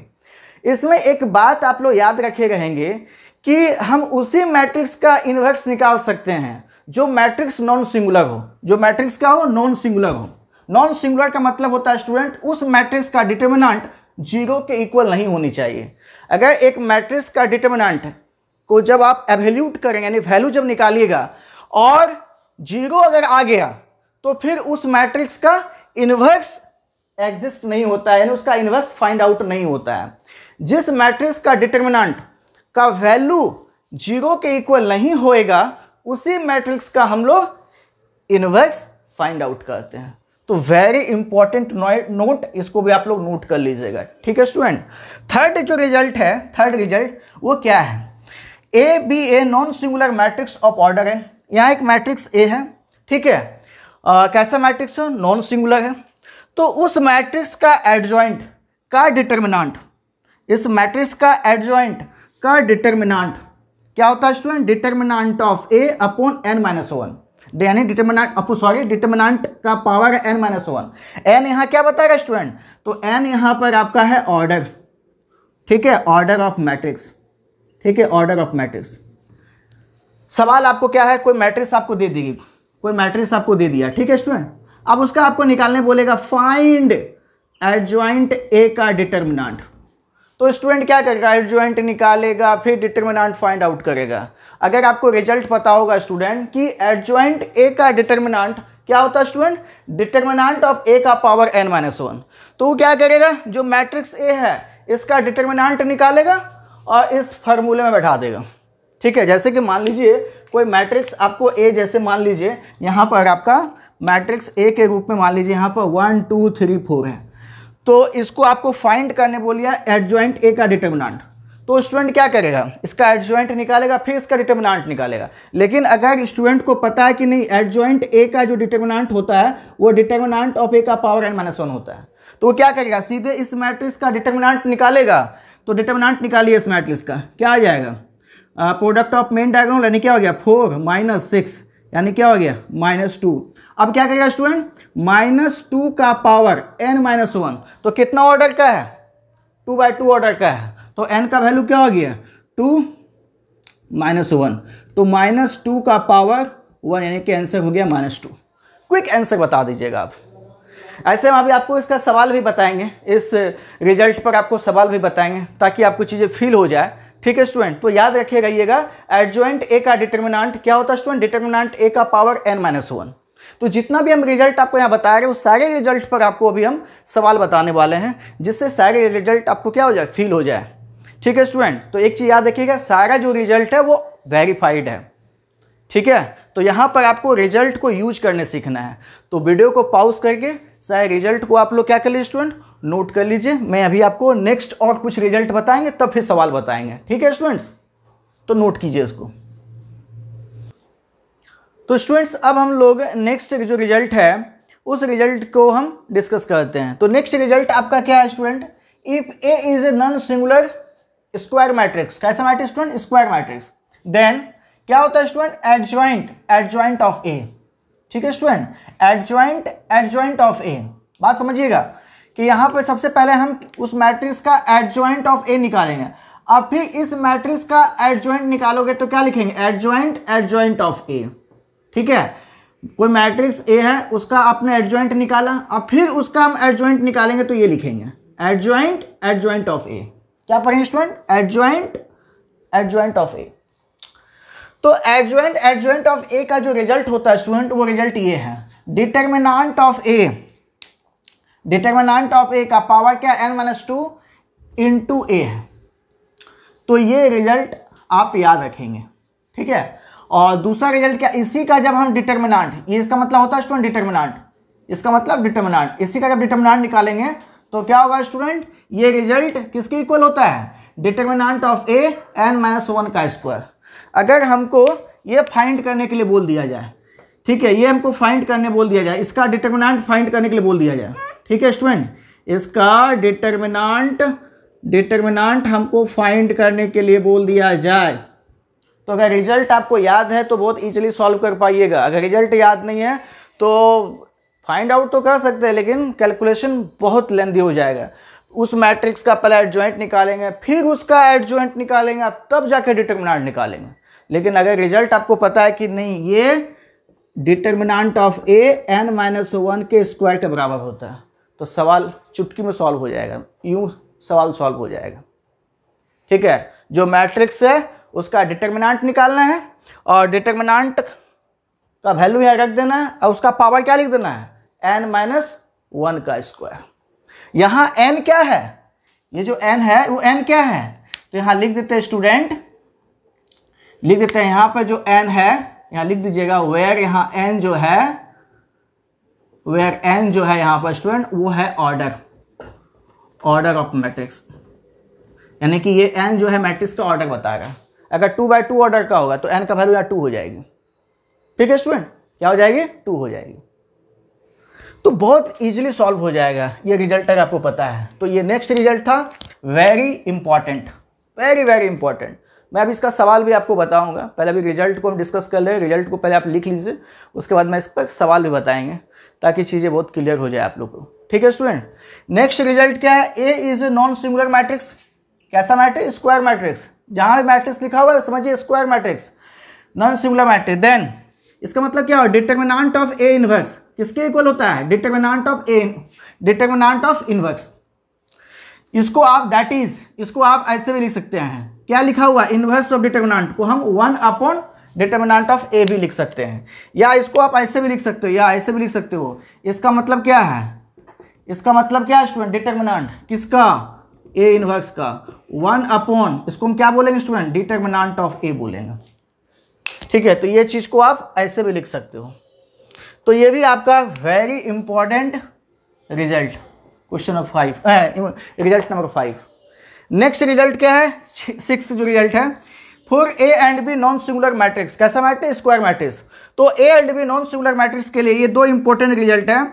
[SPEAKER 1] इसमें एक बात आप लोग याद रखे रहेंगे कि हम उसी मैट्रिक्स का इन्वर्स निकाल सकते हैं जो मैट्रिक्स नॉन सिंगुलर हो जो मैट्रिक्स क्या हो नॉन सिंगुलर हो नॉन सिंगुलर का मतलब होता है स्टूडेंट उस मैट्रिक्स का डिटर्मिनाट जीरो के इक्वल नहीं होनी चाहिए अगर एक मैट्रिक्स का डिटर्मिनाट को जब आप एवेल्यूट करेंगे यानी वैल्यू जब निकालिएगा और जीरो अगर आ गया तो फिर उस मैट्रिक्स का इन्वर्स एग्जिस्ट नहीं होता है यानी उसका इन्वर्स फाइंड आउट नहीं होता है जिस मैट्रिक्स का डिटर्मिनाट का वैल्यू जीरो के इक्वल नहीं होएगा उसी मैट्रिक्स का हम लोग इनवर्स फाइंड आउट करते हैं तो वेरी इंपॉर्टेंट नोट इसको भी आप लोग नोट कर लीजिएगा ठीक है स्टूडेंट थर्ड जो रिजल्ट है थर्ड रिजल्ट वो क्या है A be a non singular matrix of order n यहाँ एक मैट्रिक्स ए है ठीक है आ, कैसा मैट्रिक्स है नॉन सिंगुलर है तो उस मैट्रिक्स का एडजॉइंट का डिटर्मिनांट इस मैट्रिक्स का एडजॉइंट का डिटर्मिनांट क्या होता है student determinant of A upon n minus one यानी डिटर्मिनाट अपू सॉरी डिटर्मिनाट का पावर है एन माइनस वन एन यहाँ क्या बताएगा स्टूडेंट तो एन यहाँ पर आपका है ऑर्डर ठीक है ऑर्डर ऑफ मैट्रिक्स ठीक है ऑर्डर ऑफ मैट्रिक्स सवाल आपको क्या है कोई मैट्रिक्स आपको दे देगी कोई मैट्रिक्स आपको दे दिया ठीक है स्टूडेंट अब उसका आपको निकालने बोलेगा फाइंड एडजॉइंट ए का डिटर्मिनाट तो स्टूडेंट क्या करेगा एडजॉइंट निकालेगा फिर डिटर्मिनाट फाइंड आउट करेगा अगर आपको रिजल्ट पता होगा स्टूडेंट कि एडजॉइंट ए का डिटर्मिनाट क्या होता है स्टूडेंट डिटर्मिनाट ऑफ ए का पावर एन माइनस वन तो वो क्या करेगा जो मैट्रिक्स ए है इसका डिटर्मिनाट निकालेगा और इस फार्मूले में बैठा देगा ठीक है जैसे कि मान लीजिए कोई मैट्रिक्स आपको ए जैसे मान लीजिए यहाँ पर आपका मैट्रिक्स ए के रूप में मान लीजिए यहाँ पर वन टू थ्री फोर है तो इसको आपको फाइंड करने बोलिए एडजॉइंट ए का डिटर्मिनाट तो स्टूडेंट क्या करेगा इसका एडजॉइंट निकालेगा फिर इसका डिटर्मिनाट निकालेगा लेकिन अगर स्टूडेंट को पता है कि नहीं एडजॉइंट ए का जो डिटर्मिनाट होता है वो डिटर्मिनाट ऑफ ए का पावर एन माइनस वन होता है तो वो क्या करेगा सीधे इस मैट्रिक्स का डिटर्मिनाट निकालेगा तो डिटर्मिनाट निकालिए इस मैट्रिक्स का क्या आ जाएगा प्रोडक्ट ऑफ मेन डायग्राम यानी क्या हो गया फोर माइनस सिक्स यानी क्या हो गया माइनस टू अब क्या करेगा स्टूडेंट माइनस टू का पावर एन माइनस वन तो कितना ऑर्डर का है टू बाई टू ऑर्डर का है तो एन का वैल्यू क्या हो गया टू माइनस वन तो माइनस टू का पावर वन यानी कि आंसर हो गया माइनस टू क्विक आंसर बता दीजिएगा आप ऐसे हम अभी आपको इसका सवाल भी बताएंगे इस रिजल्ट पर आपको सवाल भी बताएंगे ताकि आपको चीज़ें फील हो जाए ठीक है स्टूडेंट तो याद रखिएगा एडजोइंट ए का डिटर्मिनांट क्या होता है स्टूडेंट डिटर्मिनांट ए का पावर एन माइनस वन तो जितना भी हम रिजल्ट आपको यहाँ बता रहे हैं उस सारे रिजल्ट पर आपको अभी हम सवाल बताने वाले हैं जिससे सारे रिजल्ट आपको क्या हो जाए फील हो जाए ठीक है स्टूडेंट तो एक चीज़ याद रखिएगा सारा जो रिजल्ट है वो वेरीफाइड है ठीक है तो यहाँ पर आपको रिजल्ट को यूज करने सीखना है तो वीडियो को पॉज करके सारे रिजल्ट को आप लोग क्या कर लीजिए स्टूडेंट नोट कर लीजिए मैं अभी आपको नेक्स्ट और कुछ रिजल्ट बताएंगे तब फिर सवाल बताएंगे ठीक है स्टूडेंट्स तो नोट कीजिए इसको तो स्टूडेंट्स अब हम लोग नेक्स्ट जो रिजल्ट है उस रिजल्ट को हम डिस्कस करते हैं तो नेक्स्ट रिजल्ट आपका क्या है student if A is a non singular square matrix कैसा matrix student square matrix then क्या होता है student adjoint adjoint of A ठीक है student adjoint adjoint of A बात समझिएगा कि यहाँ पर सबसे पहले हम उस मैट्रिक्स का एडजॉइंट ऑफ ए निकालेंगे अब फिर इस मैट्रिक्स का एडजॉइंट निकालोगे तो क्या लिखेंगे एडजॉइंट एडजॉइंट ऑफ ए ठीक है कोई मैट्रिक्स ए है उसका आपने एडजॉइंट निकाला अब फिर उसका हम एडजॉइंट निकालेंगे तो ये लिखेंगे एडजॉइंट एडजॉइंट ऑफ ए क्या पढ़ेंगे student adjoint adjoint of A तो एडजॉइंट एडजॉइंट ऑफ ए का जो रिजल्ट होता है स्टूडेंट वो रिजल्ट ये है determinant of A determinant of A का पावर क्या n minus two into A है तो ये रिजल्ट आप याद रखेंगे ठीक है और दूसरा रिजल्ट क्या इसी का जब हम डिटर्मिनाट ये इसका मतलब होता है स्टूडेंट डिटर्मिनाट इसका मतलब डिटर्मिनाट इसी का जब डिटर्मिनाट निकालेंगे तो क्या होगा स्टूडेंट ये रिजल्ट किसके इक्वल होता है determinant of A n minus one का स्क्वायर अगर हमको ये फाइंड करने के लिए बोल दिया जाए ठीक है ये हमको फाइंड करने बोल दिया जाए इसका डिटर्मिनाट फाइंड करने के लिए बोल दिया जाए ठीक है स्टूडेंट इसका डिटर्मिनाट डिटर्मिनाट हमको फाइंड करने के लिए बोल दिया जाए तो अगर रिजल्ट आपको याद है तो बहुत ईजिली सॉल्व कर पाइएगा अगर रिजल्ट याद नहीं है तो फाइंड आउट तो कर सकते हैं लेकिन कैलकुलेशन बहुत लेंदी हो जाएगा उस मैट्रिक्स का पहले एडजॉइंट निकालेंगे फिर उसका एडजॉइंट निकालेंगे आप तब जाकर डिटर्मिनाट निकालेंगे लेकिन अगर रिजल्ट आपको पता है कि नहीं ये determinant of A n minus one के स्क्वायर के बराबर होता है तो सवाल चुटकी में सॉल्व हो जाएगा यूँ सवाल सॉल्व हो जाएगा ठीक है जो मैट्रिक्स है उसका डिटर्मिनांट निकालना है और डिटर्मिनांट का वैल्यू यहाँ रख देना है और उसका पावर क्या लिख देना है एन माइनस वन का स्क्वायर यहाँ एन क्या है ये जो एन है वो एन क्या है तो यहाँ लिख देते हैं स्टूडेंट लिख देते हैं यहाँ पर जो एन है यहाँ लिख दीजिएगा वेयर यहाँ एन जो है वेयर एन जो है यहाँ पर स्टूडेंट वो है ऑर्डर ऑर्डर ऑफ मैट्रिक्स यानी कि ये एन जो है मैट्रिक्स का ऑर्डर बता रहा है अगर टू बाई टू ऑर्डर का होगा तो एन का वैल्यू यहाँ टू हो जाएगी ठीक है स्टूडेंट क्या हो जाएगी टू हो जाएगी तो बहुत ईजिली सॉल्व हो जाएगा ये रिजल्ट अगर आपको पता है तो ये नेक्स्ट रिजल्ट था very important very very important मैं अभी इसका सवाल भी आपको बताऊंगा पहले अभी रिजल्ट को हम डिस्कस कर ले रिजल्ट को पहले आप लिख लीजिए उसके बाद मैं इस पर सवाल भी बताएंगे ताकि चीज़ें बहुत क्लियर हो जाए आप लोग को ठीक है स्टूडेंट नेक्स्ट रिजल्ट क्या है A is a non singular matrix कैसा मैट्रिक्स स्क्वायर मैट्रिक्स जहां भी मैट्रिक्स लिखा हुआ है तो समझिए square matrix non similar matrix then इसका मतलब क्या होगा डिटर्मिनाट ऑफ ए इनवर्स किसके इक्वल होता है determinant of A determinant of inverse इसको आप दैट इज इसको आप ऐसे भी लिख सकते हैं क्या लिखा हुआ इनवर्स ऑफ डिटर्मिनाट को हम one upon determinant of A भी लिख सकते हैं या इसको आप ऐसे भी लिख सकते हो या ऐसे भी लिख सकते हो इसका मतलब क्या है इसका मतलब क्या है स्टूडेंट डिटर्मिनाट किसका ए इनवर्स का वन अपॉन इसको हम क्या बोलेंगे स्टूडेंट डिटर्मिनाट ऑफ ए बोलेंगे ठीक है तो ये चीज़ को आप ऐसे भी लिख सकते हो तो ये भी आपका very important result question of five result number five next result क्या है सिक्स जो रिजल्ट है four A and B non singular matrix कैसा मैट्रिक्स स्क्वायर मैट्रिक्स तो A and B non singular matrix के लिए ये दो इंपॉर्टेंट रिजल्ट है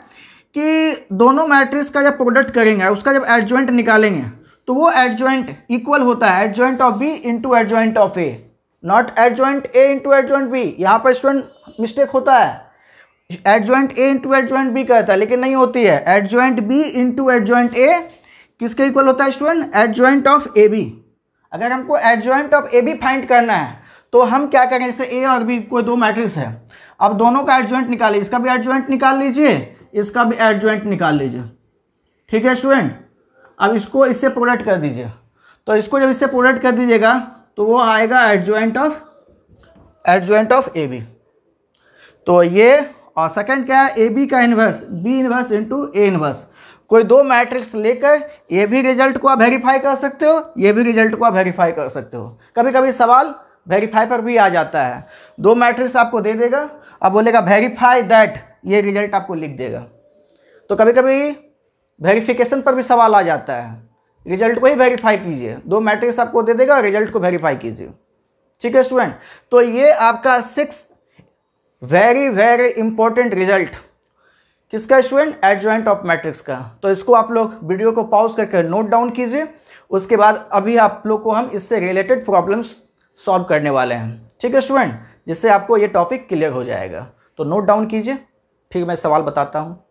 [SPEAKER 1] कि दोनों मैट्रिक्स का जब प्रोडक्ट करेंगे उसका जब एडजॉइंट निकालेंगे तो वो एडजॉइंट इक्वल होता है adjoint of B into adjoint of A not adjoint A into adjoint B यहाँ पर स्टूडेंट मिस्टेक होता है adjoint A into adjoint B कहता है लेकिन नहीं होती है adjoint B into adjoint A किसके इक्वल होता है student adjoint of A B अगर हमको adjoint of A B find करना है तो हम क्या करेंगे जैसे ए और बी कोई दो मैट्रिक्स है अब दोनों का एडजॉइंट निकालिए इसका भी एडजॉइंट निकाल लीजिए इसका भी एडजॉइंट निकाल लीजिए ठीक है स्टूडेंट अब इसको इससे प्रोडक्ट कर दीजिए तो इसको जब इससे प्रोडक्ट कर दीजिएगा तो वो आएगा adjoint of adjoint of A B तो ये और सेकंड क्या है ए बी का inverse B inverse into A inverse कोई दो मैट्रिक्स लेकर ये भी रिजल्ट को आप वेरीफाई कर सकते हो ये भी रिजल्ट को आप वेरीफाई कर सकते हो कभी कभी सवाल वेरीफाई पर भी आ जाता है दो मैट्रिक्स आपको दे देगा अब बोलेगा वेरीफाई दैट ये रिजल्ट आपको लिख देगा तो कभी कभी वेरिफिकेशन पर भी सवाल आ जाता है रिजल्ट को ही वेरीफाई कीजिए दो मैट्रिक्स आपको दे देगा रिजल्ट को वेरीफाई कीजिए ठीक है स्टूडेंट तो ये आपका six very very important result किसका स्टूडेंट एडजॉइंट ऑफ मैट्रिक्स का तो इसको आप लोग वीडियो को पॉज करके नोट डाउन कीजिए उसके बाद अभी आप लोग को हम इससे रिलेटेड प्रॉब्लम्स सॉल्व करने वाले हैं ठीक है स्टूडेंट जिससे आपको ये टॉपिक क्लियर हो जाएगा तो नोट डाउन कीजिए फिर मैं सवाल बताता हूँ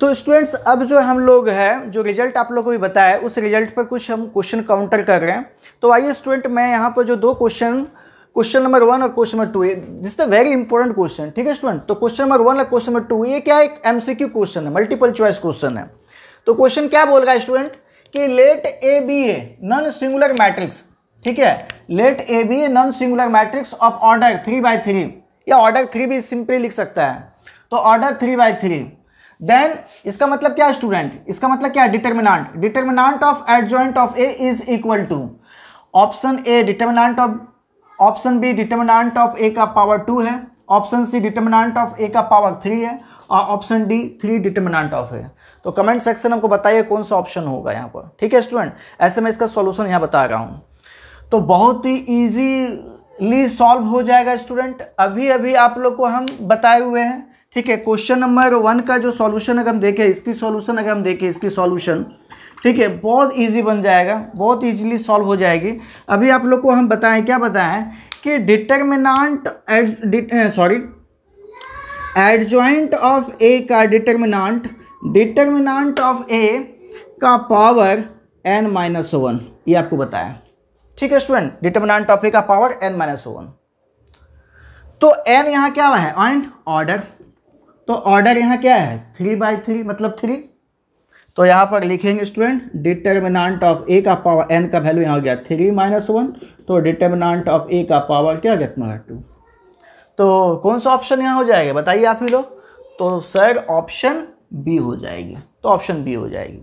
[SPEAKER 1] तो स्टूडेंट्स अब जो हम लोग हैं जो रिजल्ट आप लोग को भी बताया उस रिजल्ट पर कुछ हम क्वेश्चन काउंटर कर रहे हैं तो आइए स्टूडेंट मैं यहाँ पर जो दो क्वेश्चन क्वेश्चन नंबर वन और question number two this the very important question ठीक है स्टूडेंट तो क्वेश्चन नंबर वन और क्वेश्चन नंबर टू ये क्या एक एम क्वेश्चन है मल्टीपल चॉइस क्वेश्चन है तो क्वेश्चन क्या बोल रहा है स्टूडेंट कि let A be a non singular matrix ठीक है let A be a non singular matrix of order three by three या ऑर्डर थ्री भी सिंपली लिख सकता है तो order three by three then इसका मतलब क्या स्टूडेंट इसका मतलब क्या determinant determinant of adjoint of A is equal to option A determinant of option B determinant of A का पावर टू है option C determinant of A का power three है और option D three determinant of है तो comment section हमको बताइए कौन सा ऑप्शन होगा यहाँ पर ठीक है स्टूडेंट ऐसे में इसका सॉल्यूशन यहाँ बता रहा हूँ तो बहुत ही ईजीली सॉल्व हो जाएगा स्टूडेंट अभी अभी आप लोग को हम बताए हुए हैं ठीक है क्वेश्चन नंबर वन का जो सॉल्यूशन अगर हम देखें इसकी सॉल्यूशन अगर हम देखें इसकी सॉल्यूशन ठीक है बहुत इजी बन जाएगा बहुत इजीली सॉल्व हो जाएगी अभी आप लोग को हम बताएं क्या बताएं कि determinant sorry adjoint of A का डिटर्मिनाट डिटर्मिनाट ऑफ ए का पावर एन माइनस वन ये आपको बताया ठीक है स्टूडेंट डिटर्मिनाट ऑफ ए का पावर एन माइनस वन तो एन यहाँ क्या है ऑन ऑर्डर तो ऑर्डर यहाँ क्या है थ्री बाई थ्री मतलब थ्री तो यहाँ पर लिखेंगे स्टूडेंट डिटर्मिनाट ऑफ ए का पावर एन का वैल्यू यहाँ हो गया थ्री माइनस वन तो डिटर्मिनाट ऑफ ए का पावर क्या हो गया तुम्हारा टू तो कौन सा ऑप्शन यहाँ हो जाएगा बताइए आप ही लोग तो सर ऑप्शन बी हो जाएगी तो ऑप्शन बी हो जाएगी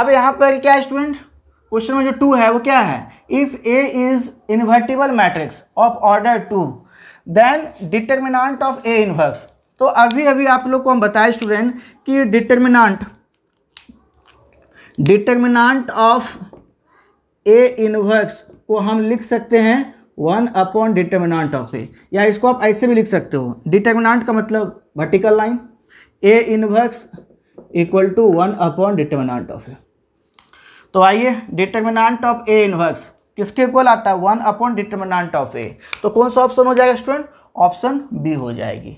[SPEAKER 1] अब यहाँ पर क्या स्टूडेंट क्वेश्चन में जो टू है वो क्या है if A is invertible matrix of order two then determinant of A inverse तो अभी अभी आप लोग को हम बताए स्टूडेंट कि determinant determinant of A inverse को हम लिख सकते हैं one upon determinant of A या इसको आप ऐसे भी लिख सकते हो डिटर्मिनांट का मतलब vertical line A inverse equal to one upon determinant of A तो आइए डिटर्मिनांट ऑफ ए इनवर्स किसके इक्वल आता है one upon determinant of A तो कौन सा ऑप्शन हो जाएगा स्टूडेंट ऑप्शन बी हो जाएगी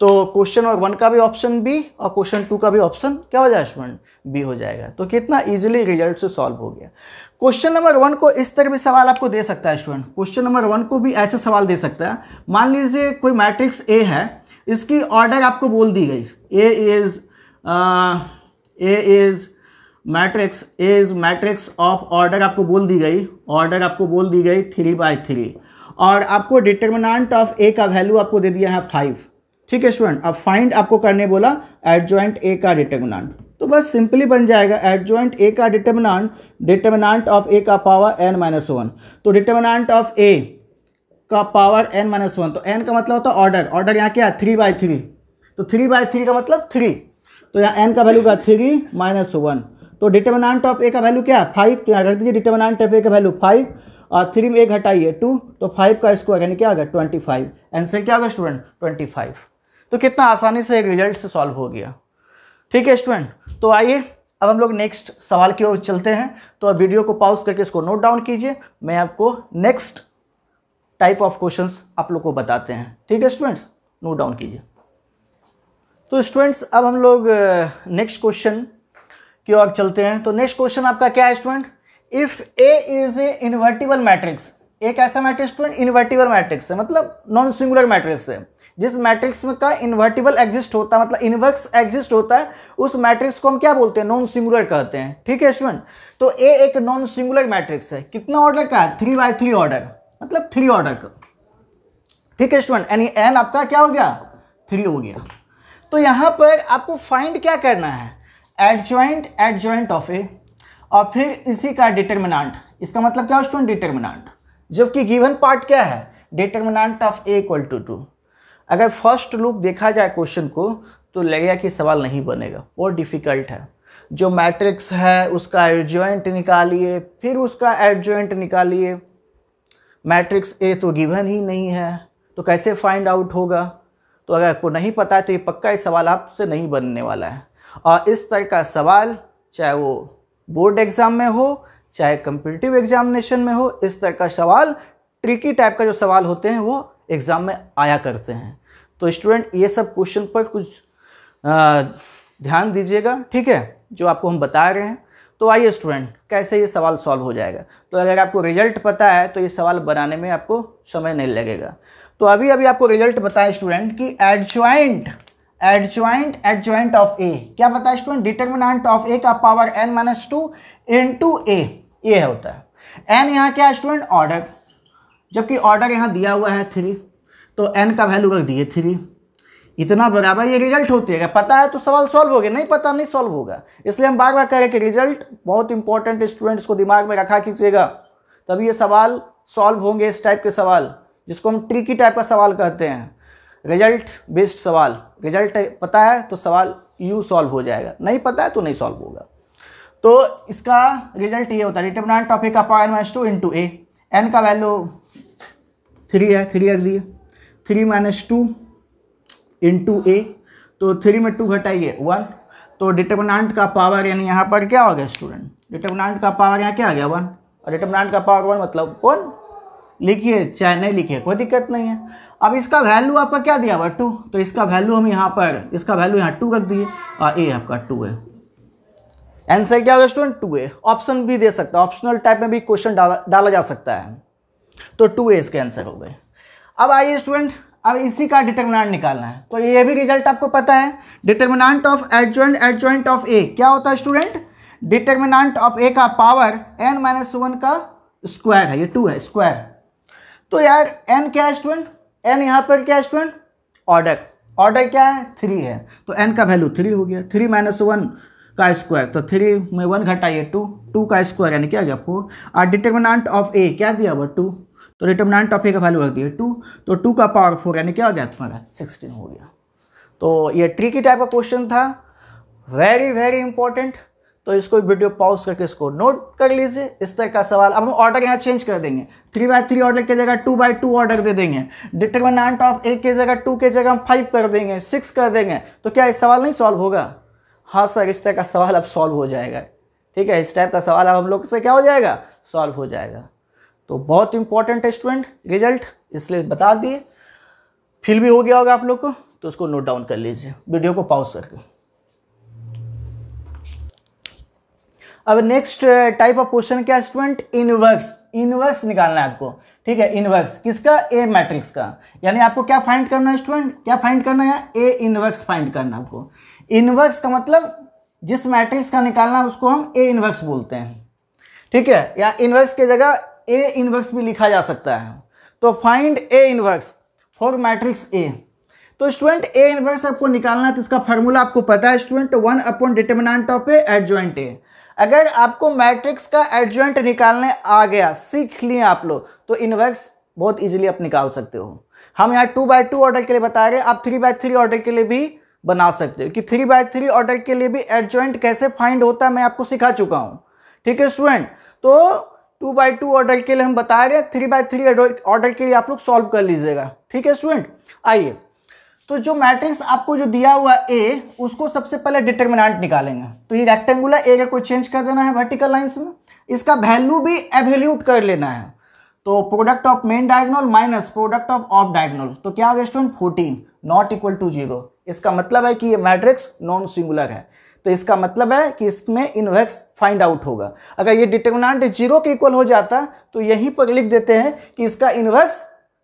[SPEAKER 1] तो क्वेश्चन नंबर वन का भी ऑप्शन बी और क्वेश्चन टू का भी ऑप्शन क्या हो जाएगा स्टूडेंट बी हो जाएगा तो कितना इजीली रिजल्ट से सॉल्व हो गया क्वेश्चन नंबर वन को इस तरह भी सवाल आपको दे सकता है स्टूडेंट क्वेश्चन नंबर वन को भी ऐसे सवाल दे सकता है मान लीजिए कोई मैट्रिक्स ए है इसकी ऑर्डर आपको बोल दी गई A is A is matrix A is matrix of order आपको बोल दी गई ऑर्डर आपको बोल दी गई थ्री बाय थ्री और आपको डिटर्मिनाट ऑफ ए का वैल्यू आपको दे दिया है फाइव ठीक है स्टूडेंट अब फाइंड आपको करने बोला एट ज्वाइंट ए का डिटर्मिनाट तो बस सिंपली बन जाएगा एट ज्वाइंट ए का डिटर्मिनाट डिटर्मिनाट ऑफ ए का पावर एन माइनस वन तो डिटर्मिनाट ऑफ ए का पावर एन माइनस वन तो एन का मतलब होता है ऑर्डर ऑर्डर यहाँ क्या है थ्री बाय थ्री तो थ्री बाय थ्री का मतलब थ्री तो यहाँ एन का वैल्यू तो का थ्री माइनस वन तो डिटर्मिनाट ऑफ ए का वैल्यू क्या है फाइव तो यहाँ रख दीजिए डिटर्मिनाट ऑफ ए का वैल्यू फाइव और थ्री में एक घटाइए टू तो फाइव का स्क्वायर यानी क्या होगा ट्वेंटी फाइव आंसर क्या होगा स्टूडेंट ट्वेंटी फाइव तो कितना आसानी से एक रिजल्ट से सॉल्व हो गया ठीक है स्टूडेंट तो आइए अब हम लोग नेक्स्ट सवाल की ओर चलते हैं तो अब वीडियो को पॉज करके इसको नोट डाउन कीजिए मैं आपको नेक्स्ट टाइप ऑफ क्वेश्चन आप लोग को बताते हैं ठीक है स्टूडेंट्स नोट डाउन कीजिए तो स्टूडेंट्स अब हम लोग नेक्स्ट क्वेश्चन की ओर चलते हैं तो नेक्स्ट क्वेश्चन आपका क्या है student if A is a invertible matrix एक ऐसा मैट्रिक्स स्टूडेंट इन्वर्टिबल मैट्रिक्स है मतलब नॉन सिंगुलर मैट्रिक्स है जिस मैट्रिक्स में का इन्वर्टिबल एग्जिस्ट होता है मतलब इनवर्स एग्जिस्ट होता है उस मैट्रिक्स को हम क्या बोलते हैं नॉन सिंगुलर कहते हैं ठीक है स्टूडेंट तो ए एक नॉन सिंगुलर मैट्रिक्स है कितना ऑर्डर का है थ्री बाय थ्री ऑर्डर मतलब थ्री ऑर्डर का ठीक है स्टूडेंट यानी एन आपका क्या हो गया थ्री हो गया तो यहाँ पर आपको फाइंड क्या करना है adjoint adjoint of A और फिर इसी का डिटर्मिनाट इसका मतलब क्या हो स्टूडेंट डिटर्मिनाट जबकि गिवन पार्ट क्या है determinant of A equal to two अगर फर्स्ट लुक देखा जाए क्वेश्चन को तो लगेगा कि सवाल नहीं बनेगा वो डिफ़िकल्ट है जो मैट्रिक्स है उसका एडजॉइंट निकालिए फिर उसका एडजॉइंट निकालिए मैट्रिक्स ए तो गिवन ही नहीं है तो कैसे फाइंड आउट होगा तो अगर आपको नहीं पता है तो ये पक्का ये सवाल आपसे नहीं बनने वाला है और इस तरह का सवाल चाहे वो बोर्ड एग्ज़ाम में हो चाहे कंपिटिटिव एग्जामिनेशन में हो इस तरह का सवाल ट्रिकी टाइप का जो सवाल होते हैं वो एग्ज़ाम में आया करते हैं तो स्टूडेंट ये सब क्वेश्चन पर कुछ आ, ध्यान दीजिएगा ठीक है जो आपको हम बता रहे हैं तो आइए स्टूडेंट कैसे ये सवाल सॉल्व हो जाएगा तो अगर आपको रिजल्ट पता है तो ये सवाल बनाने में आपको समय नहीं लगेगा तो अभी अभी आपको रिजल्ट बताया स्टूडेंट कि adjoint adjoint adjoint of A क्या बताया स्टूडेंट डिटर्मिनेंट ऑफ ए का power n minus two into A ये होता है एन यहाँ क्या है स्टूडेंट ऑर्डर जबकि ऑर्डर यहाँ दिया हुआ है थ्री तो एन का वैल्यू रख दिए थ्री इतना बराबर ये रिजल्ट होती है पता है तो सवाल सॉल्व हो गया नहीं पता नहीं सॉल्व होगा इसलिए हम बार बार कह रहे हैं कि रिजल्ट बहुत इंपॉर्टेंट स्टूडेंट्स को दिमाग में रखा कीजिएगा तभी ये सवाल सॉल्व होंगे इस टाइप के सवाल जिसको हम ट्रिकी टाइप का सवाल कहते हैं रिजल्ट बेस्ड सवाल रिजल्ट पता है तो सवाल यू सॉल्व हो जाएगा नहीं पता है तो नहीं सॉल्व होगा तो इसका रिजल्ट ये होता है डिटर्मिनेंट ऑफ ए का power minus two into A n का वैल्यू थ्री है थ्री रख दिए three minus two into A तो थ्री में टू घटाइए वन तो डिटर्मिनाट का पावर यानी यहाँ पर क्या हो गया स्टूडेंट डिटर्मिनाट का पावर यहाँ क्या आ गया वन और डिटर्मिनाट का पावर वन मतलब वन लिखिए चाहे नहीं लिखिए कोई दिक्कत नहीं है अब इसका वैल्यू आपका क्या दिया हुआ टू तो इसका वैल्यू हम यहाँ पर इसका वैल्यू यहाँ टू रख दिए और ए आपका टू है आंसर क्या होगा स्टूडेंट टू ए ऑप्शन भी दे सकता है ऑप्शनल टाइप में भी क्वेश्चन डाला डाला जा सकता है तो टू ए इसके आंसर हो गए अब आइए स्टूडेंट अब इसी का डिटर्मिनाट निकालना है तो ये भी रिजल्ट आपको पता है determinant of adjoint adjoint of A क्या होता है स्टूडेंट डिटर्मिनाट ऑफ ए का पावर एन माइनस वन का स्क्वायर है ये टू है स्क्वायर तो यार एन क्या है स्टूडेंट एन यहाँ पर क्या है स्टूडेंट ऑर्डर ऑर्डर क्या है थ्री है तो एन का वैल्यू थ्री हो गया थ्री माइनस वन का स्क्वायर तो थ्री में वन घटाइए टू टू का स्क्वायर यानी क्या गया फोर और डिटर्मिनाट ऑफ ए क्या दिया हुआ टू तो रेट ऑफ ए का वैल्यू रख दिया टू तो टू का पावर फोर यानी क्या हो गया तुम्हारा सिक्सटीन हो गया तो ये ट्रिकी टाइप का क्वेश्चन था वेरी वेरी इंपॉर्टेंट तो इसको वीडियो पॉज करके इसको नोट कर लीजिए इस तरह का सवाल अब हम ऑर्डर यहाँ चेंज कर देंगे थ्री बाय थ्री ऑर्डर की जगह टू बाय टू ऑर्डर दे देंगे डिटर्मिनेंट ऑफ ए की जगह टू के जगह हम फाइव कर देंगे सिक्स कर देंगे तो क्या ये सवाल नहीं सॉल्व होगा हाँ सर इस तरह का सवाल अब सॉल्व हो जाएगा ठीक है इस टाइप का सवाल अब हम लोग से क्या हो जाएगा सॉल्व हो जाएगा तो बहुत इंपॉर्टेंट है स्टूडेंट रिजल्ट इसलिए बता दिए फिल भी हो गया होगा आप लोग को तो उसको नोट डाउन कर लीजिए वीडियो को पॉज करके अब नेक्स्ट टाइप ऑफ क्वेश्चन क्या स्टूडेंट इनवर्स इनवर्स निकालना है आपको ठीक है इनवर्स किसका ए मैट्रिक्स का यानी आपको क्या फाइंड करना है स्टूडेंट क्या फाइंड करना है ए इनवर्स फाइंड करना आपको इनवर्स का मतलब जिस मैट्रिक्स का निकालना है उसको हम ए इनवर्स बोलते हैं ठीक है या इनवर्स की जगह ए इनवर्स भी लिखा जा सकता है तो find A inverse for matrix A तो स्टूडेंट ए इनवर्स आपको निकालना है तो इसका फॉर्मूला आपको पता है student one upon determinant of A adjoint A अगर आपको मैट्रिक्स का एडजॉइंट निकालने आ गया सीख लिए आप लोग तो इनवर्स बहुत इजीली आप निकाल सकते हो हम यहाँ टू बाय टू ऑर्डर के लिए बता रहे हैं आप थ्री बाय थ्री ऑर्डर के लिए भी बना सकते हो कि थ्री बाय थ्री ऑर्डर के लिए भी एडजॉइंट कैसे फाइंड होता है मैं आपको सिखा चुका हूँ ठीक है स्टूडेंट तो टू बाई टू ऑर्डर के लिए हम बता रहे हैं थ्री बाई थ्री ऑर्डर के लिए आप लोग सॉल्व कर लीजिएगा ठीक है स्टूडेंट आइए तो जो मैट्रिक्स आपको जो दिया हुआ ए उसको सबसे पहले डिटर्मिनेंट निकालेंगे तो ये रेक्टेंगुलर एरिया को चेंज कर देना है वर्टिकल लाइन्स में इसका वैल्यू भी एवेल्यूट कर लेना है तो product of main diagonal minus product of off diagonal तो क्या होगा student fourteen not equal to zero इसका मतलब है कि ये मैट्रिक्स नॉन सिंगुलर है तो इसका मतलब है कि इसमें इन्वर्स फाइंड आउट होगा अगर ये डिटर्मिनाट जीरो के इक्वल हो जाता तो यहीं पर लिख देते हैं कि इसका इन्वर्स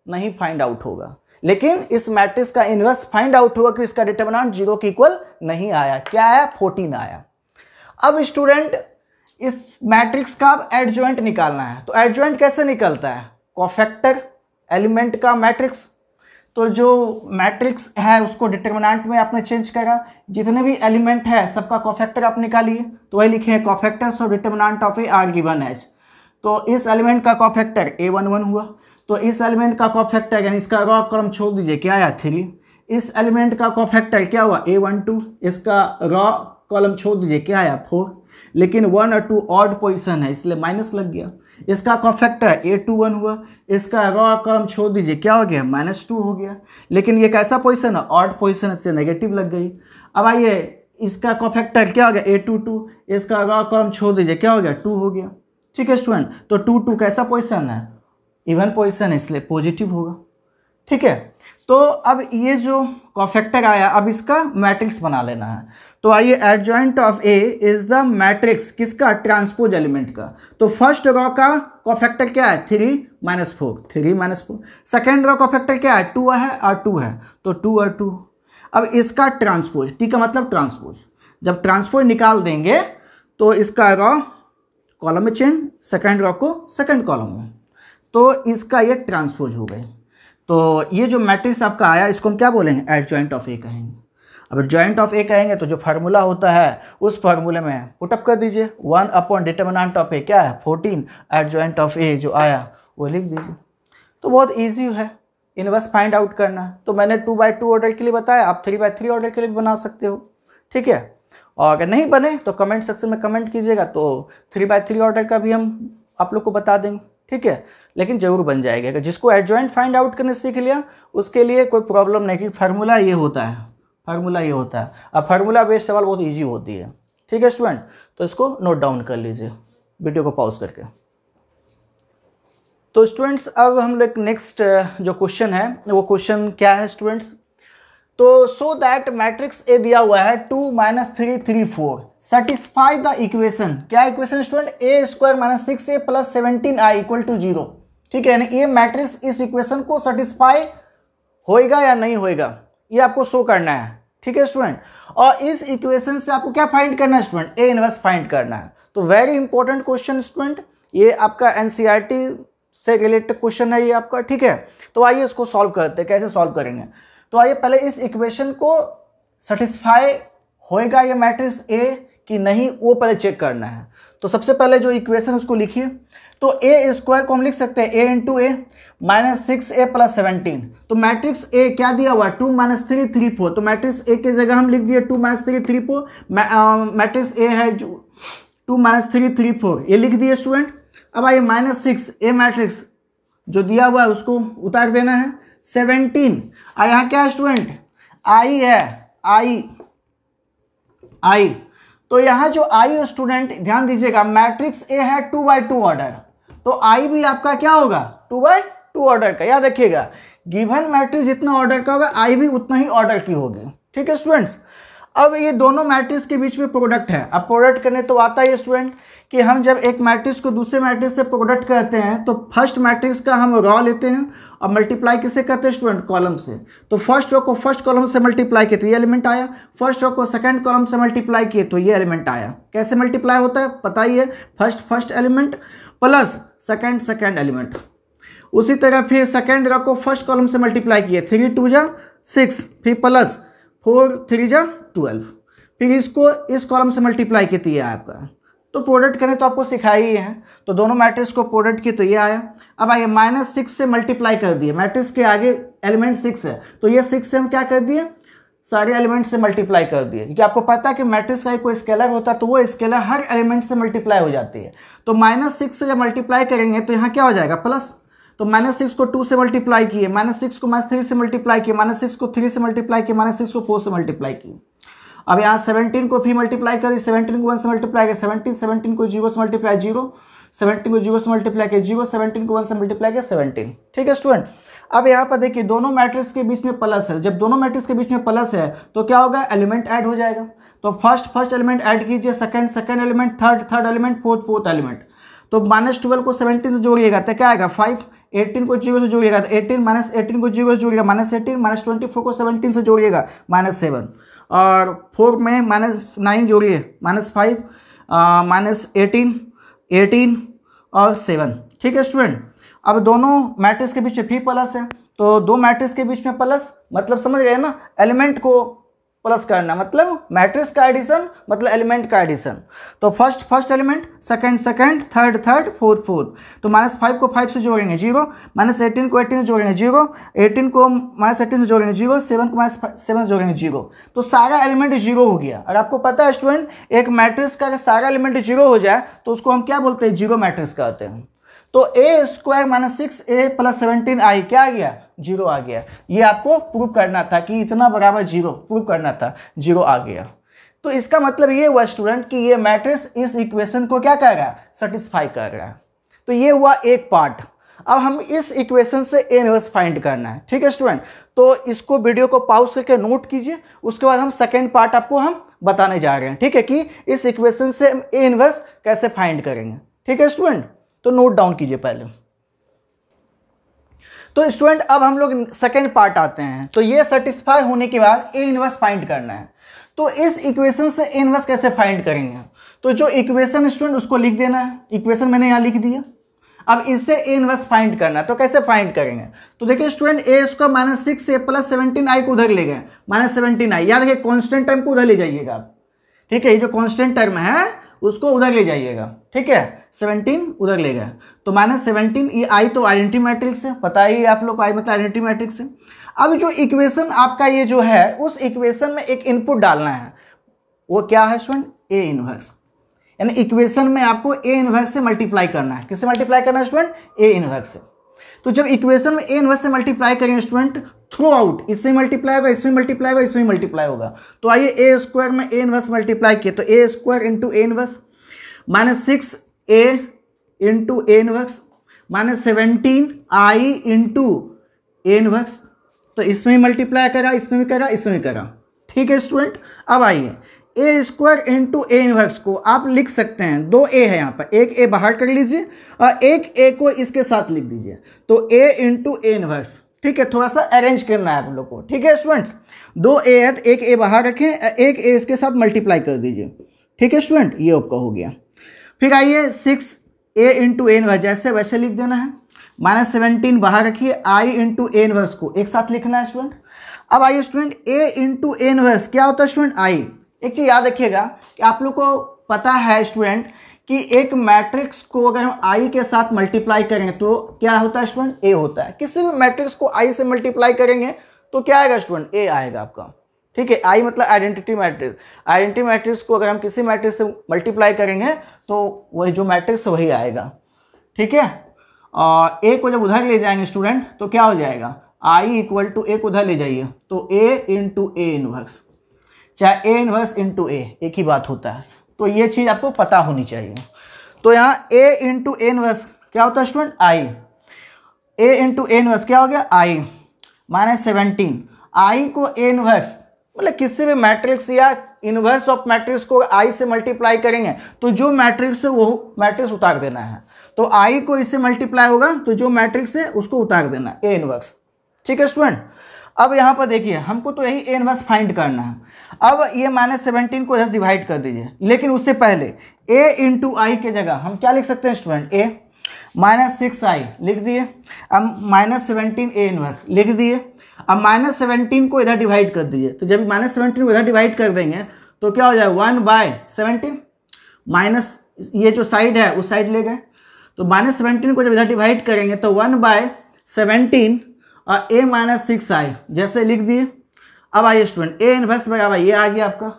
[SPEAKER 1] नहीं फाइंड आउट होगा लेकिन इस मैट्रिक्स का इन्वर्स फाइंड आउट हुआ कि इसका डिटर्मिनाट जीरो के इक्वल नहीं आया क्या आया फोर्टीन आया अब स्टूडेंट इस मैट्रिक्स का अब एडजॉइंट निकालना है तो एडजॉइंट कैसे निकलता है कॉफेक्टर एलिमेंट का मैट्रिक्स तो जो मैट्रिक्स है उसको डिटर्मिनेंट में आपने चेंज करा जितने भी एलिमेंट है सबका कॉफैक्टर आप निकालिए तो वही लिखे हैं कॉफैक्टर्स और determinant of A are given as तो इस एलिमेंट का कॉफैक्टर ए वन वन हुआ तो इस एलिमेंट का कॉफैक्टर यानी इसका रॉ कॉलम छोड़ दीजिए क्या आया थ्री इस एलिमेंट का कॉफैक्टर क्या हुआ ए वन टू इसका रॉ कॉलम छोड़ दीजिए क्या आया फोर लेकिन वन और टू ऑड पोजिशन है इसलिए माइनस लग गया इसका कॉफेक्टर ए टू वन हुआ इसका रॉ कॉलम छोड़ दीजिए क्या हो गया माइनस टू हो गया लेकिन ये कैसा पोजिशन है ऑड पोजिशन से नेगेटिव लग गई अब आइए इसका कॉफेक्टर क्या हो गया ए टू टू इसका रॉ कॉलम छोड़ दीजिए क्या हो गया टू हो गया ठीक है स्टूडेंट तो टू टू कैसा पोजिशन है इवन पोजिशन है इसलिए पॉजिटिव होगा ठीक है तो अब ये जो कॉफेक्टर आया अब इसका मैट्रिक्स बना लेना है तो आइए adjoint of A is the matrix किसका ट्रांसपोज एलिमेंट का तो फर्स्ट रॉ का कॉफेक्टर क्या है three minus four three minus four second row factor क्या है टू है और टू है तो टू और टू अब इसका ट्रांसपोज टी का मतलब ट्रांसपोज जब ट्रांसपोज निकाल देंगे तो इसका रॉ कॉलम में चेंज सेकेंड रॉ को सेकेंड कॉलम में तो इसका ये ट्रांसपोज हो गए तो ये जो मैट्रिक्स आपका आया इसको हम क्या बोलेंगे एडजॉइंट ऑफ ए कहेंगे अब जॉइंट ऑफ ए कहेंगे तो जो फार्मूला होता है उस फार्मूले में पुटअप कर दीजिए one upon determinant of A क्या है fourteen adjoint of A जो आया वो लिख दीजिए तो बहुत ईजी है इनवर्स फाइंड आउट करना तो मैंने टू बाई टू ऑर्डर के लिए बताया आप थ्री बाई थ्री ऑर्डर के लिए बना सकते हो ठीक है और अगर नहीं बने तो कमेंट सेक्शन में कमेंट कीजिएगा तो थ्री बाई थ्री ऑर्डर का भी हम आप लोग को बता देंगे ठीक है लेकिन ज़रूर बन जाएगा जिसको एडजॉइंट फाइंड आउट करने सीख लिया उसके लिए कोई प्रॉब्लम नहीं कि फार्मूला ये होता है फार्मूला ये होता है अब फार्मूला बेस्ड सवाल बहुत ईजी होती है ठीक है स्टूडेंट तो इसको नोट डाउन कर लीजिए वीडियो को पॉज करके तो स्टूडेंट्स अब हम लोग नेक्स्ट जो क्वेश्चन है वो क्वेश्चन क्या है स्टूडेंट्स तो सो दैट मैट्रिक्स ए दिया हुआ है two minus three three four satisfy the equation क्या equation student A square minus six A plus seventeen I equal to zero ठीक है यानी ए मैट्रिक्स इस इक्वेशन को सेटिस्फाई होएगा या नहीं होएगा ये आपको शो करना है ठीक है स्टूडेंट और इस इक्वेशन से आपको क्या फाइंड करना है स्टूडेंट ए इनवर्स फाइंड करना है तो वेरी इंपॉर्टेंट क्वेश्चन स्टूडेंट ये आपका एनसीईआरटी e से रिलेटेड क्वेश्चन है ये आपका ठीक है तो आइए इसको सॉल्व करते हैं कैसे सॉल्व करेंगे तो आइए पहले इस इक्वेशन को सेटिस्फाई होएगा ये मैट्रिक्स ए कि नहीं वो पहले चेक करना है तो सबसे पहले जो इक्वेशन उसको लिखिए तो ए स्क्वायर को हम लिख सकते हैं A into A minus six A plus seventeen तो मैट्रिक्स ए क्या दिया हुआ two minus three three four तो मैट्रिक्स ए की जगह हम लिख दिए two minus three three four matrix A है जो two minus three three four ये लिख दिए स्टूडेंट अब आइए माइनस सिक्स ए मैट्रिक्स जो दिया हुआ है उसको उतार देना है सेवनटीन और यहाँ क्या स्टूडेंट आई है आई आई तो यहाँ जो आई स्टूडेंट ध्यान दीजिएगा मैट्रिक्स ए है टू बाई टू ऑर्डर तो आई भी आपका क्या होगा टू बाई टू ऑर्डर का याद रखिएगा गिवन मैट्रिक्स जितना ऑर्डर का होगा आई भी उतना ही ऑर्डर की होगी ठीक है स्टूडेंट्स अब ये दोनों मैट्रिक्स के बीच में प्रोडक्ट है अब प्रोडक्ट करने तो आता है स्टूडेंट कि हम जब एक मैट्रिक्स को दूसरे मैट्रिक्स से प्रोडक्ट करते हैं तो फर्स्ट मैट्रिक्स का हम रॉ लेते हैं और मल्टीप्लाई किससे करते हैं स्टूडेंट कॉलम से तो फर्स्ट रो को फर्स्ट कॉलम से मल्टीप्लाई किए तो ये एलिमेंट आया फर्स्ट रो को सेकंड कॉलम से मल्टीप्लाई किए तो ये एलिमेंट आया कैसे मल्टीप्लाई होता है पता ही है first first element plus second second element उसी तरह फिर सेकेंड रो को फर्स्ट कॉलम से मल्टीप्लाई किए थ्री टू जा सिक्स फिर प्लस फोर थ्री जा ट्वेल्व फिर इसको इस कॉलम से मल्टीप्लाई किया है आपका तो प्रोडक्ट करें तो आपको सिखाया ही है तो दोनों मैट्रिक्स को प्रोडक्ट किए तो ये आया अब आइए माइनस सिक्स से मल्टीप्लाई कर दिए मैट्रिक्स के आगे एलिमेंट सिक्स है तो ये सिक्स से हम क्या कर दिए सारे एलिमेंट से मल्टीप्लाई कर दिए क्योंकि आपको पता है कि मैट्रिक्स का कोई स्केलर होता है तो वो स्केलर हर एलिमेंट से मल्टीप्लाई हो जाती है तो माइनस सिक्स से जब मल्टीप्लाई करेंगे तो यहाँ क्या हो जाएगा प्लस तो माइनस सिक्स को टू से मल्टीप्लाई किए माइनस सिक्स को माइनस थ्री से मल्टीप्लाई किए माइनस सिक्स को थ्री से मल्टीप्लाई किए माइनस सिक्स को फोर से मल्टीप्लाई किए अब यहाँ सेवनटीन को भी मल्टीप्लाई करिए सेवनटीन को वन से मल्टीप्लाई किया सेवनटीन सेवनटीन को जीरो से मल्टीप्लाई जीरो सेवनटीन को जीरो से मल्टीप्लाई किया जीरो सेवनटीन को वन से मल्टीप्लाई किया सेवनटीन ठीक है स्टूडेंट अब यहाँ पर देखिए दोनों मैट्रिक्स के बीच में प्लस है जब दोनों मैट्रिक्स के बीच में प्लस है तो क्या होगा एलिमेंट ऐड हो जाएगा तो फर्स्ट फर्स्ट एलिमेंट ऐड कीजिए second second element third third element fourth fourth element तो माइनस ट्वेल्व को सेवेंटीन से जोड़िएगा तो क्या आएगा फाइव एटीन को जीरो से जोड़िएगा तो एटीन माइनस एटीन को जीरो से जोड़िएगा minus eighteen minus twenty four को सेवनटीन से जोड़िएगा माइनस सेवन और फोर में माइनस नाइन जोड़िए minus five minus eighteen eighteen और सेवन ठीक है स्टूडेंट अब दोनों मैट्रिक्स के बीच में फी प्लस है तो दो मैट्रिक्स के बीच में प्लस मतलब समझ गए ना एलिमेंट को प्लस करना मतलब मैट्रिक्स का एडिशन मतलब एलिमेंट का एडिशन तो first first element second second third third fourth fourth तो माइनस फाइव को फाइव से जोड़ेंगे जीरो माइनस एटीन को एटीन से जोड़ेंगे जीरो एटीन को माइनस एटीन से जोड़ेंगे जीरो सेवन को माइनस सेवन से जोड़ेंगे जीरो तो सारा एलिमेंट जीरो हो गया और आपको पता है स्टूडेंट एक मैट्रिक्स का अगर सारा एलिमेंट जीरो हो जाए तो उसको हम क्या बोलते हैं जीरो मैट्रिक्स कहते हैं तो A square minus six A plus seventeen I क्या आ गया जीरो आ गया ये आपको प्रूव करना था कि इतना बराबर जीरो प्रूव करना था जीरो आ गया तो इसका मतलब ये हुआ स्टूडेंट कि ये मैट्रिक्स इस इक्वेशन को क्या कर रहा है सेटिस्फाई कर रहा है तो ये हुआ एक पार्ट अब हम इस इक्वेशन से ए इनवर्स फाइंड करना है ठीक है स्टूडेंट तो इसको वीडियो को पाउज करके नोट कीजिए उसके बाद हम सेकेंड पार्ट आपको हम बताने जा रहे हैं ठीक है कि इस इक्वेशन से ए इनवर्स कैसे फाइंड करेंगे ठीक है स्टूडेंट तो नोट डाउन कीजिए पहले तो स्टूडेंट अब हम लोग सेकेंड पार्ट आते हैं तो ये सेटिस्फाई होने के बाद ए इनवर्स फाइंड करना है तो इस इक्वेशन से ए इनवर्स कैसे फाइंड करेंगे तो जो इक्वेशन स्टूडेंट उसको लिख देना है इक्वेशन मैंने यहां लिख दिया अब इससे ए इनवर्स फाइंड करना है तो कैसे फाइंड करेंगे तो देखिए स्टूडेंट ए इसका minus six A plus seventeen I को उधर ले गए माइनस सेवनटीन आई याद रखिए कॉन्स्टेंट टर्म को उधर ले जाइएगा आप ठीक है ये जो कॉन्स्टेंट टर्म है उसको उधर ले जाइएगा ठीक है सेवनटीन उधर ले गया तो माइनस सेवनटीन ये आई तो आइडेंटिटी मैट्रिक्स है पता ही आप लोग को आई मतलब आइडेंटिटी मैट्रिक्स है अब जो इक्वेशन आपका ये जो है उस इक्वेशन में एक इनपुट डालना है वो क्या है स्टूडेंट ए इन्वर्स यानी इक्वेशन में आपको ए इनवर्स से मल्टीप्लाई करना है किससे मल्टीप्लाई करना है स्टूडेंट ए इनवर्स से तो जब इक्वेशन में एन इन्वर्स से मल्टीप्लाई करेंगे स्टूडेंट थ्रू आउट इसमें मल्टीप्लाई होगा इसमें मल्टीप्लाई होगा इसमें मल्टीप्लाई होगा तो आइए ए स्क्वायर में एन इन्वर्स मल्टीप्लाई किए तो A square into an inverse minus six A into an inverse minus seventeen I into an inverse तो इसमें भी मल्टीप्लाई करा इसमें भी करा इसमें भी करा ठीक है स्टूडेंट अब आइए A square into A inverse को आप लिख सकते हैं दो ए है यहाँ पर एक ए बाहर कर लीजिए और एक ए को इसके साथ लिख दीजिए तो ए इंटू ए इनवर्स ठीक है थोड़ा सा अरेंज करना है आप लोग को ठीक है स्टूडेंट्स दो ए है तो एक ए बाहर रखें एक ए इसके साथ मल्टीप्लाई कर दीजिए ठीक है स्टूडेंट ये आपका हो गया फिर आइए six A into A inverse जैसे वैसे लिख देना है माइनस सेवनटीन बाहर रखिए आई इंटू ए इन्वर्स को एक साथ लिखना है स्टूडेंट अब आइए student A into A inverse क्या होता है स्टूडेंट आई एक चीज़ याद रखिएगा कि आप लोग को पता है स्टूडेंट कि एक मैट्रिक्स को अगर हम आई के साथ मल्टीप्लाई करें तो क्या होता है स्टूडेंट ए होता है किसी भी मैट्रिक्स को आई से मल्टीप्लाई करेंगे तो क्या आएगा स्टूडेंट ए आएगा आपका ठीक है आई मतलब आइडेंटिटी मैट्रिक्स आइडेंटिटी मैट्रिक्स को अगर हम किसी मैट्रिक्स से मल्टीप्लाई करेंगे तो वही जो मैट्रिक्स वही आएगा ठीक है और ए को जब उधर ले जाएंगे स्टूडेंट तो क्या हो जाएगा आई इक्वल टू ए को उधर ले जाइए तो ए इंटू ए इनवर्स चाहे ए इनवर्स इंटू ए एक ही बात होता है तो ये चीज़ आपको पता होनी चाहिए तो यहाँ ए इंटू ए इनवर्स क्या होता है student I A into A inverse क्या हो गया आई माइनस सेवनटीन आई को ए इनवर्स मतलब किसी भी मैट्रिक्स या इनवर्स ऑफ मैट्रिक्स को आई से मल्टीप्लाई करेंगे तो जो मैट्रिक्स है वो मैट्रिक्स उतार देना है तो आई को इससे मल्टीप्लाई होगा तो जो मैट्रिक्स है उसको उतार देना ए इनवर्स ठीक है स्टूडेंट अब यहाँ पर देखिए हमको तो यही ए इनवर्स फाइंड करना है अब ये माइनस सेवनटीन को इधर डिवाइड कर दीजिए लेकिन उससे पहले ए इंटू आई के जगह हम क्या लिख सकते हैं student A minus six I लिख दिए अब माइनस सेवनटीन ए इनवर्स लिख दिए अब माइनस सेवनटीन को इधर डिवाइड कर दीजिए तो जब माइनस सेवनटीन को इधर डिवाइड कर देंगे तो क्या हो जाए वन बाय सेवनटीन माइनस ये जो साइड है उस साइड ले गए तो माइनस सेवनटीन को जब इधर डिवाइड करेंगे तो वन बाय सेवनटीन और ए माइनस सिक्स आई जैसे लिख दिए अब आइए स्टूडेंट ए इन्वर्स में अब ये आ गया आपका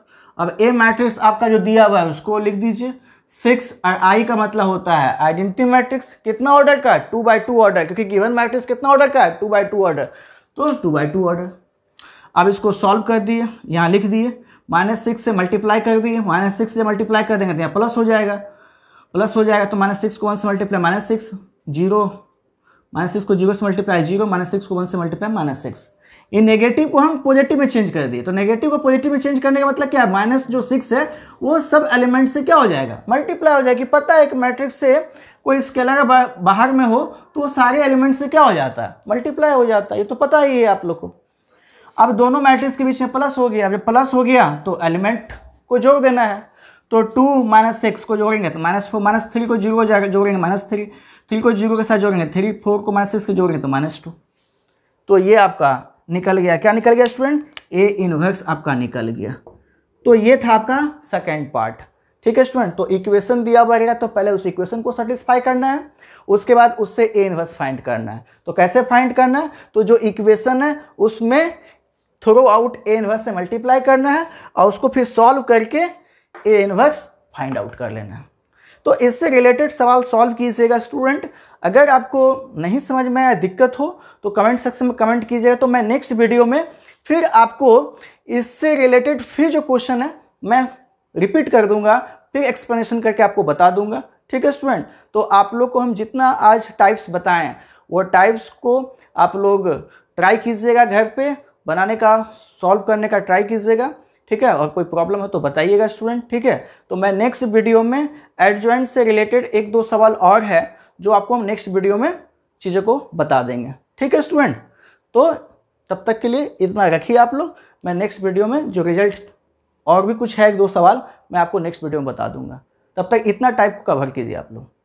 [SPEAKER 1] अब ए मैट्रिक्स आपका जो दिया हुआ है उसको लिख दीजिए सिक्स और आई का मतलब होता है आइडेंटिटी मैट्रिक्स कितना ऑर्डर का टू बाई टू ऑर्डर क्योंकि गिवन मैट्रिक्स कितना ऑर्डर का है टू बाई टू ऑर्डर तो टू बाई टू ऑर्डर अब इसको सॉल्व कर दिए यहाँ लिख दिए माइनस सिक्स से मल्टीप्लाई कर दिए माइनस सिक्स से मल्टीप्लाई कर देंगे तो यहाँ प्लस हो जाएगा प्लस हो जाएगा तो माइनस सिक्स को वन से multiply minus six zero minus six को जीरो से मल्टीप्लाई जीरो माइनस सिक्स को वन से मल्टीप्लाई माइनस सिक्स इन नेगेटिव को हम पॉजिटिव में चेंज कर दिए तो नेगेटिव को पॉजिटिव में चेंज करने का मतलब क्या है माइनस जो सिक्स है वो सब एलिमेंट से क्या हो जाएगा मल्टीप्लाई हो जाएगी पता है एक मैट्रिक्स से कोई स्केलर बाहर में हो तो वो सारे एलिमेंट से क्या हो जाता है मल्टीप्लाई हो जाता है ये तो पता ही है आप लोग को अब दोनों मैट्रिक्स के बीच में प्लस हो गया जब प्लस हो गया तो एलिमेंट को जोड़ देना है तो टू माइनस सिक्स को जोड़ेंगे तो माइनस फोर माइनस थ्री को जीरो को जोड़ेंगे माइनस थ्री थ्री को जीरो के साथ जोड़ेंगे थ्री फोर को माइनस सिक्स को जोड़ेंगे तो माइनस टू तो ये आपका निकल गया क्या निकल गया स्टूडेंट ए इनवर्स आपका निकल गया तो ये था आपका सेकेंड पार्ट ठीक है स्टूडेंट तो इक्वेशन दिया बढ़ेगा तो पहले उस इक्वेशन को सेटिस्फाई करना है उसके बाद उससे ए इनवर्स फाइंड करना है तो कैसे फाइंड करना है तो जो इक्वेशन है उसमें थ्रो आउट ए इनवर्स से मल्टीप्लाई करना है और उसको फिर सॉल्व करके ए इनवर्स फाइंड आउट कर लेना है तो इससे रिलेटेड सवाल सॉल्व कीजिएगा स्टूडेंट अगर आपको नहीं समझ में आया दिक्कत हो तो कमेंट सेक्शन में कमेंट कीजिएगा तो मैं नेक्स्ट वीडियो में फिर आपको इससे रिलेटेड फिर जो क्वेश्चन है मैं रिपीट कर दूंगा फिर एक्सप्लेनेशन करके आपको बता दूंगा ठीक है स्टूडेंट तो आप लोग को हम जितना आज टाइप्स बताएं वो टाइप्स को आप लोग ट्राई कीजिएगा घर पे बनाने का सॉल्व करने का ट्राई कीजिएगा ठीक है और कोई प्रॉब्लम है तो बताइएगा स्टूडेंट ठीक है तो मैं नेक्स्ट वीडियो में एडजॉइंट से रिलेटेड एक दो सवाल और है जो आपको हम नेक्स्ट वीडियो में चीज़ों को बता देंगे ठीक है स्टूडेंट तो तब तक के लिए इतना रखिए आप लोग मैं नेक्स्ट वीडियो में जो रिजल्ट और भी कुछ है एक दो सवाल मैं आपको नेक्स्ट वीडियो में बता दूंगा तब तक इतना टाइप कवर कीजिए आप लोग